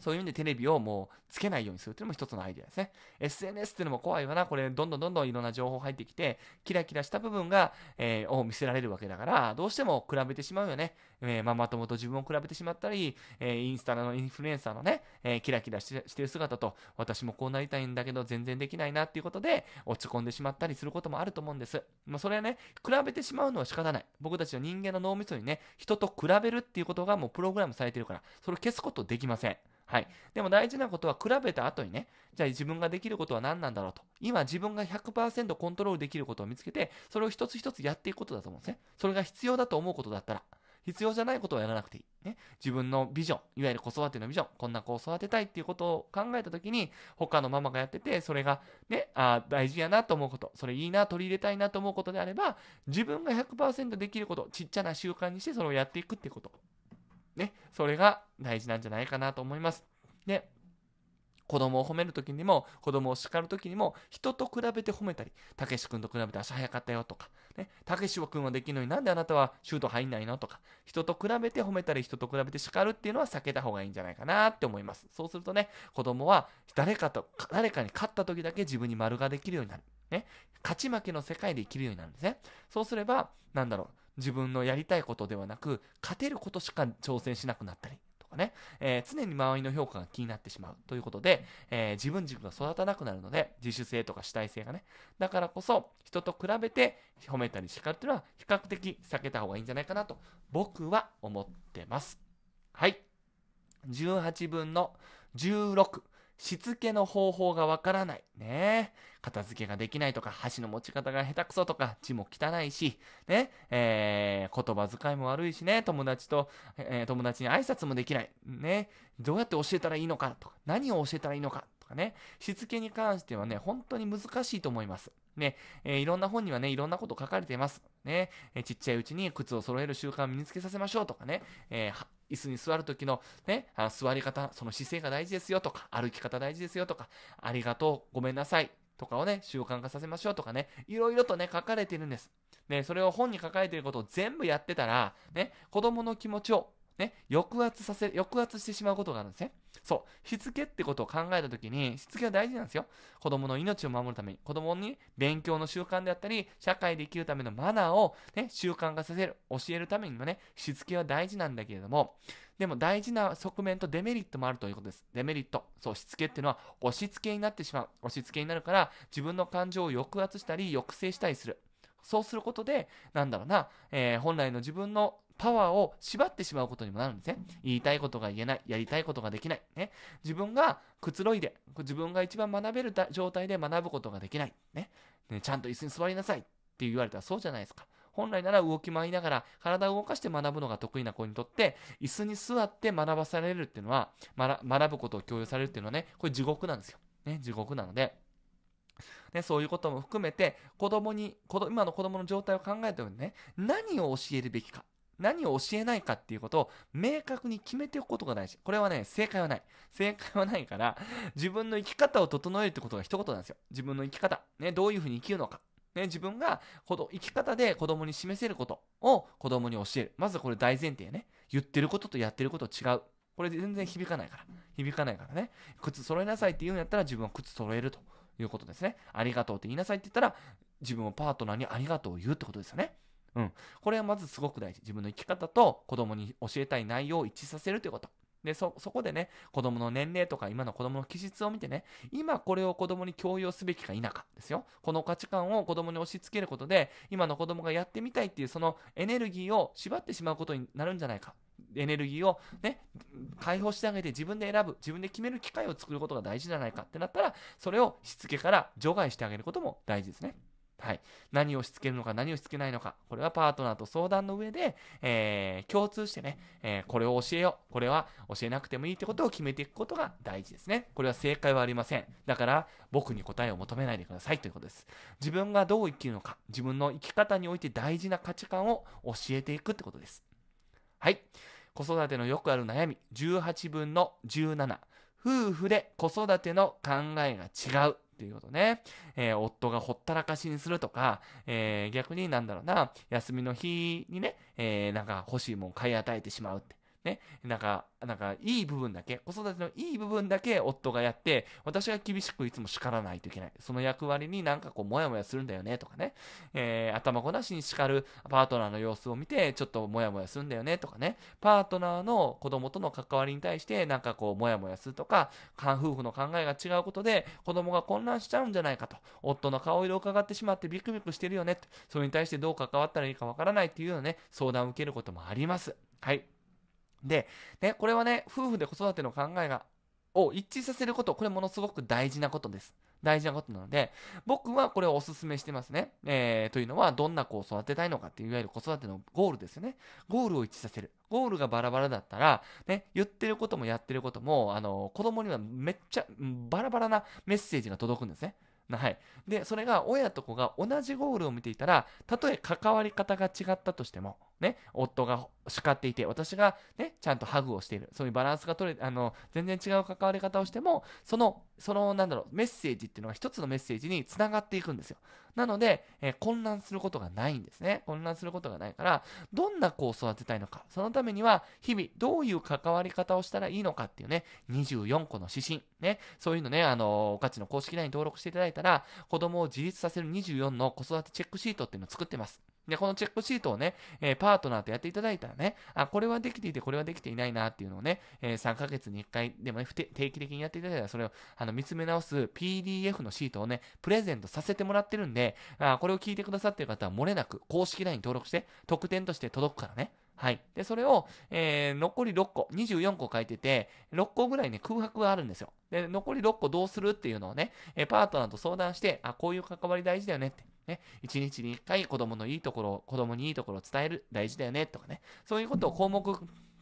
そういう意味でテレビをもうつけないようにするっていうのも一つのアイデアですね。SNS っていうのも怖いわな。これ、どんどんどんどんいろんな情報入ってきて、キラキラした部分が、えー、を見せられるわけだから、どうしても比べてしまうよね。えー、ママ友と自分を比べてしまったり、えー、インスタのインフルエンサーのね、えキラキラしてる姿と、私もこうなりたいんだけど、全然できないなっていうことで、落ち込んでしまったりすることもあると思うんです。まあ、それはね、比べてしまうのは仕方ない。僕たちの人間の脳みそにね、人と比べるっていうことがもうプログラムされてるから、それを消すことできません。はい。でも大事なことは比べた後にね、じゃあ自分ができることは何なんだろうと。今自分が100%コントロールできることを見つけて、それを一つ一つやっていくことだと思うんですね。それが必要だと思うことだったら、必要じゃないことはやらなくていい。ね。自分のビジョン、いわゆる子育てのビジョン、こんな子を育てたいっていうことを考えたときに、他のママがやってて、それがね、あ大事やなと思うこと、それいいな、取り入れたいなと思うことであれば、自分が100%できること、ちっちゃな習慣にしてそれをやっていくっていうこと。ね、それが大事なんじゃないかなと思います。で、子供を褒める時にも、子供を叱る時にも、人と比べて褒めたり、たけし君と比べて足早かったよとか、ね、たけし君はできるのになんであなたはシュート入んないのとか、人と比べて褒めたり、人と比べて叱るっていうのは避けた方がいいんじゃないかなって思います。そうするとね、子供は誰かと、誰かに勝った時だけ自分に丸ができるようになる。ね、勝ち負けの世界で生きるようになるんですね。そうすれば、なんだろう、自分のやりたいことではなく、勝てることしか挑戦しなくなったり、ね、えー、常に周りの評価が気になってしまうということで、えー、自分軸が育たなくなるので、自主性とか主体性がね。だからこそ、人と比べて褒めたり叱るというのは、比較的避けた方がいいんじゃないかなと、僕は思ってます。はい。18分の16。しつけの方法がわからない。ね片付けができないとか、箸の持ち方が下手くそとか、字も汚いし、ね、えー、言葉遣いも悪いしね、友達と、えー、友達に挨拶もできない。ね、どうやって教えたらいいのかとか、何を教えたらいいのかとかね、しつけに関してはね、本当に難しいと思います。ね、えー、いろんな本にはね、いろんなこと書かれています。ね、えー、ちっちゃいうちに靴を揃える習慣を身につけさせましょうとかね、えー、椅子に座る時のね、あの座り方、その姿勢が大事ですよとか、歩き方大事ですよとか、ありがとう、ごめんなさいとかをね、習慣化させましょうとかね、いろいろとね、書かれてるんです。ね、それを本に書かれていることを全部やってたら、ね、子供の気持ちをね、抑圧させ、抑圧してしまうことがあるんですね。そう。しつけってことを考えたときに、しつけは大事なんですよ。子供の命を守るために、子供に勉強の習慣であったり、社会で生きるためのマナーをね、習慣化させる、教えるためにもね、しつけは大事なんだけれども、でも大事な側面とデメリットもあるということです。デメリット。そう、しつけっていうのは押し付けになってしまう。押し付けになるから、自分の感情を抑圧したり、抑制したりする。そうすることで、なんだろうな、えー、本来の自分のパワーを縛ってしまうことにもなるんですね。言いたいことが言えない、やりたいことができない。ね、自分がくつろいで、自分が一番学べる状態で学ぶことができない、ね。ね、ちゃんと椅子に座りなさいって言われたらそうじゃないですか。本来なら動き回りながら体を動かして学ぶのが得意な子にとって椅子に座って学ばされるっていうのは学ぶことを強要されるっていうのはねこれ地獄なんですよ。ね、地獄なので。ね、そういうことも含めて子供に今の子供の状態を考えたようにね何を教えるべきか何を教えないかっていうことを明確に決めておくことが大事。これはね、正解はない。正解はないから、自分の生き方を整えるってことが一言なんですよ。自分の生き方。ね、どういうふうに生きるのか。ね、自分が生き方で子供に示せることを子供に教える。まずこれ大前提ね。言ってることとやってること違う。これ全然響かないから。響かないからね。靴揃えなさいって言うんやったら自分は靴揃えるということですね。ありがとうって言いなさいって言ったら自分はパートナーにありがとうを言うってことですよね。うん。これはまずすごく大事。自分の生き方と子供に教えたい内容を一致させるということ。で、そ、そこでね、子供の年齢とか今の子供の気質を見てね、今これを子供に強要すべきか否かですよ。この価値観を子供に押し付けることで、今の子供がやってみたいっていうそのエネルギーを縛ってしまうことになるんじゃないか。エネルギーをね、解放してあげて自分で選ぶ、自分で決める機会を作ることが大事じゃないかってなったら、それをしつけから除外してあげることも大事ですね。はい、何をしつけるのか何をしつけないのかこれはパートナーと相談の上で、えー、共通してね、えー、これを教えようこれは教えなくてもいいってことを決めていくことが大事ですねこれは正解はありませんだから僕に答えを求めないでくださいということです自分がどう生きるのか自分の生き方において大事な価値観を教えていくってことですはい子育てのよくある悩み18分の17夫婦で子育ての考えが違うっていうことね。えー、夫がほったらかしにするとか、えー、逆になんだろうな、休みの日にね、えー、なんか欲しいもん買い与えてしまうって。ね、なんか、なんか、いい部分だけ、子育てのいい部分だけ夫がやって、私が厳しくいつも叱らないといけない。その役割になんかこう、もやもやするんだよね、とかね。えー、頭ごなしに叱るパートナーの様子を見て、ちょっともやもやするんだよね、とかね。パートナーの子供との関わりに対して、なんかこう、もやもやするとか、夫婦の考えが違うことで、子供が混乱しちゃうんじゃないかと。夫の顔色を伺ってしまってビクビクしてるよね。それに対してどう関わったらいいかわからないっていうようなね、相談を受けることもあります。はい。で、ね、これはね、夫婦で子育ての考えがを一致させること、これものすごく大事なことです。大事なことなので、僕はこれをお勧めしてますね。えー、というのは、どんな子を育てたいのかっていう、いわゆる子育てのゴールですよね。ゴールを一致させる。ゴールがバラバラだったら、ね、言ってることもやってることも、あの、子供にはめっちゃバラバラなメッセージが届くんですね。はい。で、それが親と子が同じゴールを見ていたら、たとえ関わり方が違ったとしても、ね、夫が叱っていて、私がね、ちゃんとハグをしている。そういうバランスが取れ、あの、全然違う関わり方をしても、その、その、なんだろう、メッセージっていうのが一つのメッセージに繋がっていくんですよ。なので、えー、混乱することがないんですね。混乱することがないから、どんな子を育てたいのか、そのためには、日々、どういう関わり方をしたらいいのかっていうね、24個の指針、ね、そういうのね、あの、おかちの公式 LINE 登録していただいたら、子供を自立させる24の子育てチェックシートっていうのを作ってます。で、このチェックシートをね、えー、パートナーとやっていただいたらね、あ、これはできていて、これはできていないなっていうのをね、えー、3ヶ月に1回でもね、定期的にやっていただいたら、それをあの見つめ直す PDF のシートをね、プレゼントさせてもらってるんで、あこれを聞いてくださってる方は漏れなく公式 LINE 登録して、特典として届くからね。はい。で、それを、えー、残り6個、24個書いてて、6個ぐらいね、空白があるんですよ。で、残り6個どうするっていうのをね、えパートナーと相談して、あ、こういう関わり大事だよねって。ね、1日に1回子供のいいところ、子供にいいところを伝える、大事だよね、とかね、そういうことを項目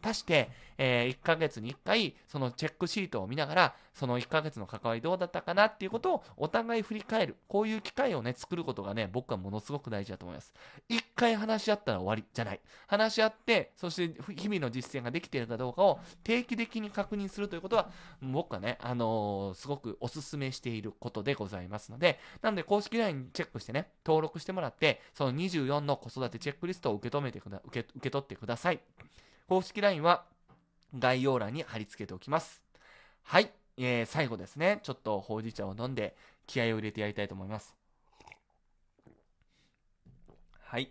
足して、えー、1ヶ月に1回、そのチェックシートを見ながら、その1ヶ月の関わりどうだったかなっていうことをお互い振り返る。こういう機会をね、作ることがね、僕はものすごく大事だと思います。1回話し合ったら終わりじゃない。話し合って、そして日々の実践ができているかどうかを定期的に確認するということは、僕はね、あのー、すごくお勧めしていることでございますので、なので公式 LINE チェックしてね、登録してもらって、その24の子育てチェックリストを受け止めてくだ、受け、受け取ってください。公式 LINE は概要欄に貼り付けておきます。はい。えー、最後ですね、ちょっとほうじ茶を飲んで気合を入れてやりたいと思います。はい。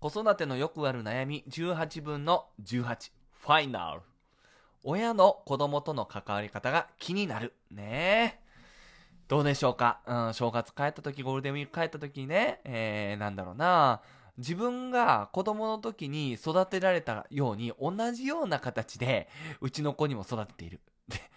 子育てのよくある悩み18分の18ファイナル。親の子供との関わり方が気になる。ねどうでしょうか、うん、正月帰った時、ゴールデンウィーク帰った時にね、えー、なんだろうな。自分が子供の時に育てられたように同じような形でうちの子にも育てている。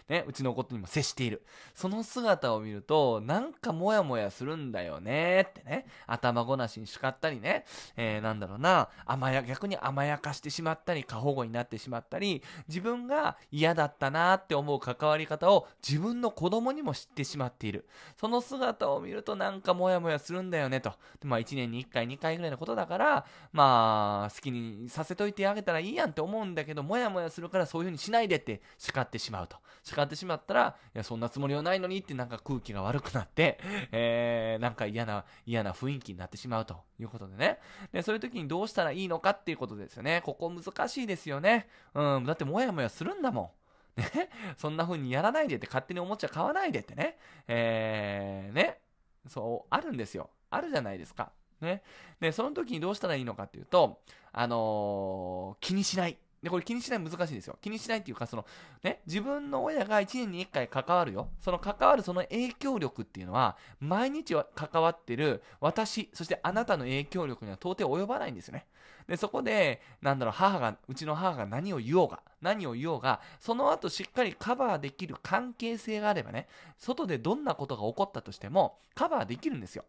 ね、うちのことにも接している。その姿を見ると、なんかモヤモヤするんだよねってね、頭ごなしに叱ったりね、えー、なんだろうな、甘や、逆に甘やかしてしまったり、過保護になってしまったり、自分が嫌だったなって思う関わり方を自分の子供にも知ってしまっている。その姿を見るとなんかモヤモヤするんだよねと。まあ1年に1回2回ぐらいのことだから、まあ好きにさせといてあげたらいいやんって思うんだけど、モヤモヤするからそういう風にしないでって叱ってしまうと。叱使ってしまったら、いや、そんなつもりはないのにってなんか空気が悪くなって、えー、なんか嫌な、嫌な雰囲気になってしまうということでね。で、そういう時にどうしたらいいのかっていうことですよね。ここ難しいですよね。うん、だってもやもやするんだもん。ね、そんな風にやらないでって勝手におもちゃ買わないでってね、えー、ね、そう、あるんですよ。あるじゃないですか。ね。で、その時にどうしたらいいのかっていうと、あのー、気にしない。で、これ気にしない難しいですよ。気にしないっていうか、その、ね、自分の親が1年に1回関わるよ。その関わるその影響力っていうのは、毎日関わってる私、そしてあなたの影響力には到底及ばないんですよね。で、そこで、なんだろう、母が、うちの母が何を言おうが、何を言おうが、その後しっかりカバーできる関係性があればね、外でどんなことが起こったとしても、カバーできるんですよ。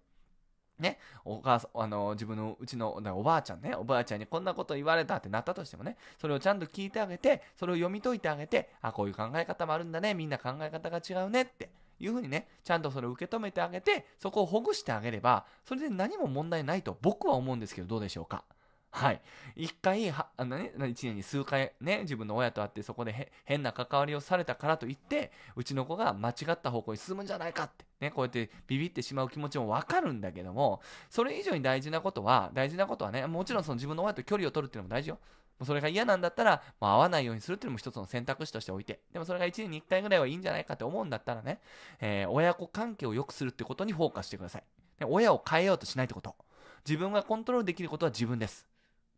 ね、お母さん、あの、自分のうちのおばあちゃんね、おばあちゃんにこんなこと言われたってなったとしてもね、それをちゃんと聞いてあげて、それを読み解いてあげて、あ、こういう考え方もあるんだね、みんな考え方が違うねって。いうふうにね、ちゃんとそれを受け止めてあげて、そこをほぐしてあげれば、それで何も問題ないと僕は思うんですけど、どうでしょうかはい。一回、は、あのね、一年に数回ね、自分の親と会ってそこで変な関わりをされたからといって、うちの子が間違った方向に進むんじゃないかってね、こうやってビビってしまう気持ちもわかるんだけども、それ以上に大事なことは、大事なことはね、もちろんその自分の親と距離を取るっていうのも大事よ。もうそれが嫌なんだったら、もう会わないようにするっていうのも一つの選択肢としておいて、でもそれが1年に1回ぐらいはいいんじゃないかって思うんだったらね、えー、親子関係を良くするってことにフォーカスしてください。親を変えようとしないってこと。自分がコントロールできることは自分です。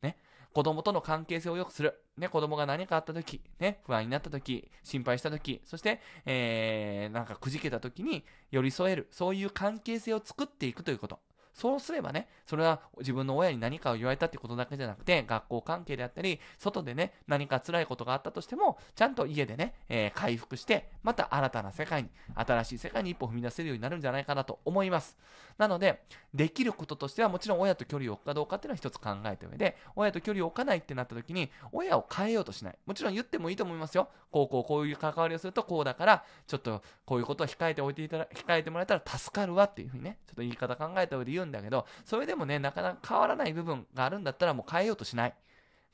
ね。子供との関係性を良くする。ね、子供が何かあった時、ね、不安になった時、心配した時、そして、えー、なんかくじけた時に寄り添える。そういう関係性を作っていくということ。そうすればね、それは自分の親に何かを言われたってことだけじゃなくて、学校関係であったり、外でね、何か辛いことがあったとしても、ちゃんと家でね、えー、回復して、また新たな世界に、新しい世界に一歩踏み出せるようになるんじゃないかなと思います。なので、できることとしては、もちろん親と距離を置くかどうかっていうのは一つ考えた上で、親と距離を置かないってなった時に、親を変えようとしない。もちろん言ってもいいと思いますよ。こうこうこういう関わりをするとこうだから、ちょっとこういうことを控えておいていただ、控えてもらえたら助かるわっていうふうにね、ちょっと言い方考えた上で言う言うんだけど、それでもね、なかなか変わらない部分があるんだったらもう変えようとしない。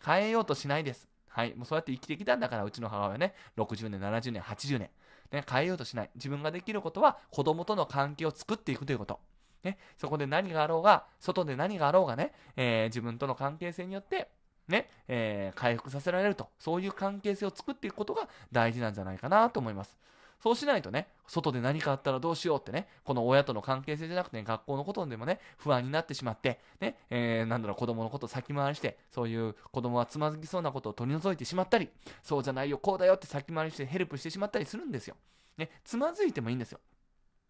変えようとしないです。はい。もうそうやって生きてきたんだから、うちの母親ね、60年、70年、80年。ね、変えようとしない。自分ができることは、子供との関係を作っていくということ。ね、そこで何があろうが、外で何があろうがね、えー、自分との関係性によって、ね、えー、回復させられると。そういう関係性を作っていくことが大事なんじゃないかなと思います。そうしないとね、外で何かあったらどうしようってね、この親との関係性じゃなくて、ね、学校のことでもね、不安になってしまって、ね、えー、なんだろう、子供のことを先回りして、そういう子供はつまずきそうなことを取り除いてしまったり、そうじゃないよ、こうだよって先回りしてヘルプしてしまったりするんですよ。ね、つまずいてもいいんですよ。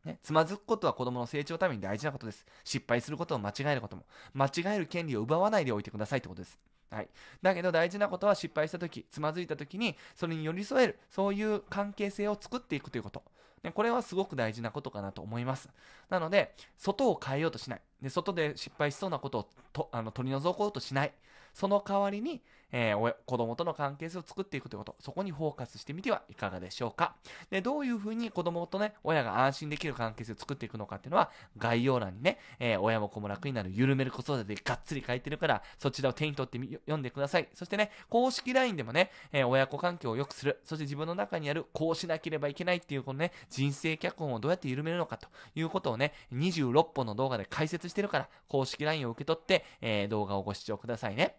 ね、つまずくことは子供の成長のために大事なことです。失敗することを間違えることも、間違える権利を奪わないでおいてくださいってことです。はい、だけど大事なことは失敗した時つまずいた時にそれに寄り添えるそういう関係性を作っていくということ、ね、これはすごく大事なことかなと思いますなので外を変えようとしないで外で失敗しそうなことをとあの取り除こうとしないその代わりに、えー、子供との関係性を作っていくということ、そこにフォーカスしてみてはいかがでしょうか。で、どういうふうに子供とね、親が安心できる関係性を作っていくのかっていうのは、概要欄にね、えー、親も子も楽になる緩める子育てでがっつり書いてるから、そちらを手に取って読んでください。そしてね、公式 LINE でもね、えー、親子環境を良くする、そして自分の中にある、こうしなければいけないっていう、このね、人生脚本をどうやって緩めるのかということをね、26本の動画で解説してるから、公式 LINE を受け取って、えー、動画をご視聴くださいね。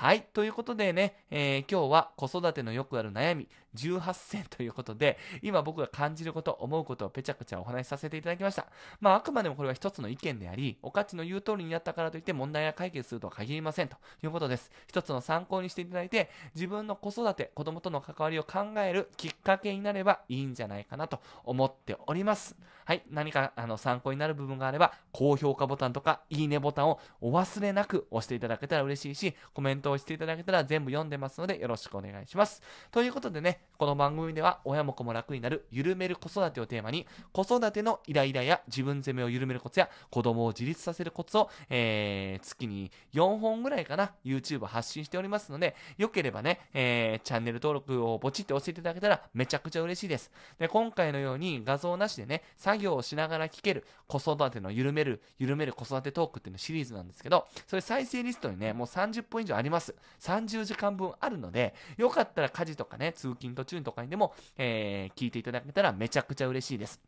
はい。ということでね、えー、今日は子育てのよくある悩み、18選ということで、今僕が感じること、思うことをぺちゃくちゃお話しさせていただきました。まあ、あくまでもこれは一つの意見であり、おかちの言う通りになったからといって問題が解決するとは限りませんということです。一つの参考にしていただいて、自分の子育て、子供との関わりを考えるきっかけになればいいんじゃないかなと思っております。はい、何かあの参考になる部分があれば、高評価ボタンとかいいねボタンをお忘れなく押していただけたら嬉しいし、コメントをしていただけたら全部読んでますのでよろしくお願いします。ということでね、この番組では親も子も楽になる緩める子育てをテーマに、子育てのイライラや自分責めを緩めるコツや、子供を自立させるコツを、えー、月に4本ぐらいかな、YouTube 発信しておりますので、よければね、えー、チャンネル登録をポチって押していただけたらめちゃくちゃ嬉しいです。で、今回のように画像なしでね、作業をしながら聞ける子育ての緩める、緩める子育てトークっていうのシリーズなんですけど、それ再生リストにね、もう30分以上あります。30時間分あるので、よかったら家事とかね、通勤ヒンとかにでも、えー、聞いていただけたらめちゃくちゃ嬉しいです。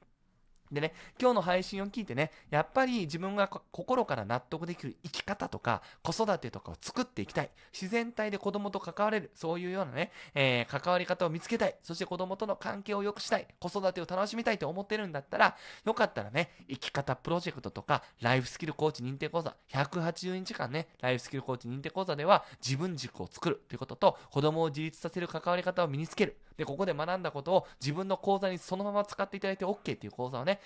でね、今日の配信を聞いてね、やっぱり自分が心から納得できる生き方とか、子育てとかを作っていきたい。自然体で子供と関われる。そういうようなね、えー、関わり方を見つけたい。そして子供との関係を良くしたい。子育てを楽しみたいと思ってるんだったら、よかったらね、生き方プロジェクトとか、ライフスキルコーチ認定講座、180日間ね、ライフスキルコーチ認定講座では、自分軸を作るということと、子供を自立させる関わり方を身につける。で、ここで学んだことを自分の講座にそのまま使っていただいて OK っていう講座をね、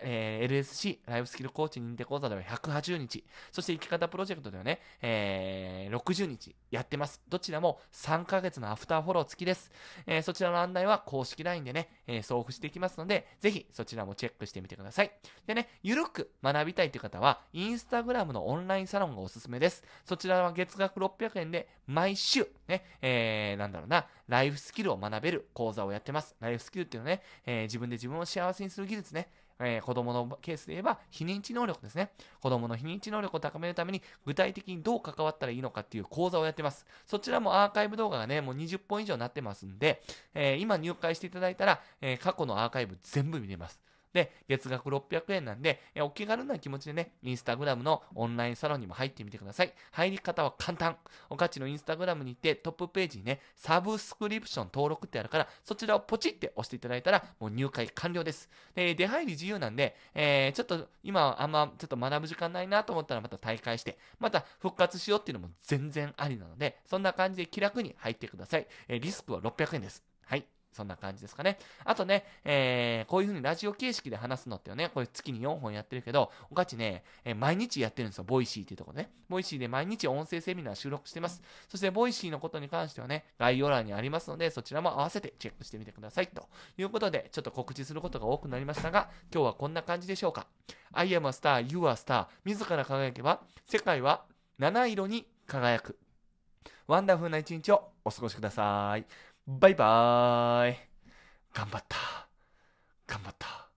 えー、LSC、ライフスキルコーチ認定講座では180日、そして生き方プロジェクトではね、えー、60日やってます。どちらも3ヶ月のアフターフォロー付きです。えー、そちらの案内は公式 LINE でね、えー、送付していきますので、ぜひそちらもチェックしてみてください。でね、ゆるく学びたいという方は、インスタグラムのオンラインサロンがおすすめです。そちらは月額600円で、毎週、ね、えー、なんだろうな、ライフスキルを学べる講座をやってます。ライフスキルっていうのはね、えー、自分で自分を幸せにする技術ね。えー、子供のケースで言えば、非認知能力ですね。子供の非認知能力を高めるために、具体的にどう関わったらいいのかっていう講座をやってます。そちらもアーカイブ動画がね、もう20本以上になってますんで、えー、今入会していただいたら、えー、過去のアーカイブ全部見れます。で、月額600円なんで、お気軽な気持ちでね、インスタグラムのオンラインサロンにも入ってみてください。入り方は簡単。おかちのインスタグラムに行ってトップページにね、サブスクリプション登録ってあるから、そちらをポチって押していただいたら、もう入会完了です。で、出入り自由なんで、えー、ちょっと今はあんまちょっと学ぶ時間ないなと思ったらまた退会して、また復活しようっていうのも全然ありなので、そんな感じで気楽に入ってください。えー、リスクは600円です。はい。そんな感じですかね。あとね、えー、こういう風にラジオ形式で話すのってね、これ月に4本やってるけど、おかちね、えー、毎日やってるんですよ。ボイシーっていうとこね。ボイシーで毎日音声セミナー収録してます。そして、ボイシーのことに関してはね、概要欄にありますので、そちらも合わせてチェックしてみてください。ということで、ちょっと告知することが多くなりましたが、今日はこんな感じでしょうか。I am a star, you are star. 自ら輝けば、世界は七色に輝く。ワンダフルな一日をお過ごしください。バイバーイ。頑張った。頑張った。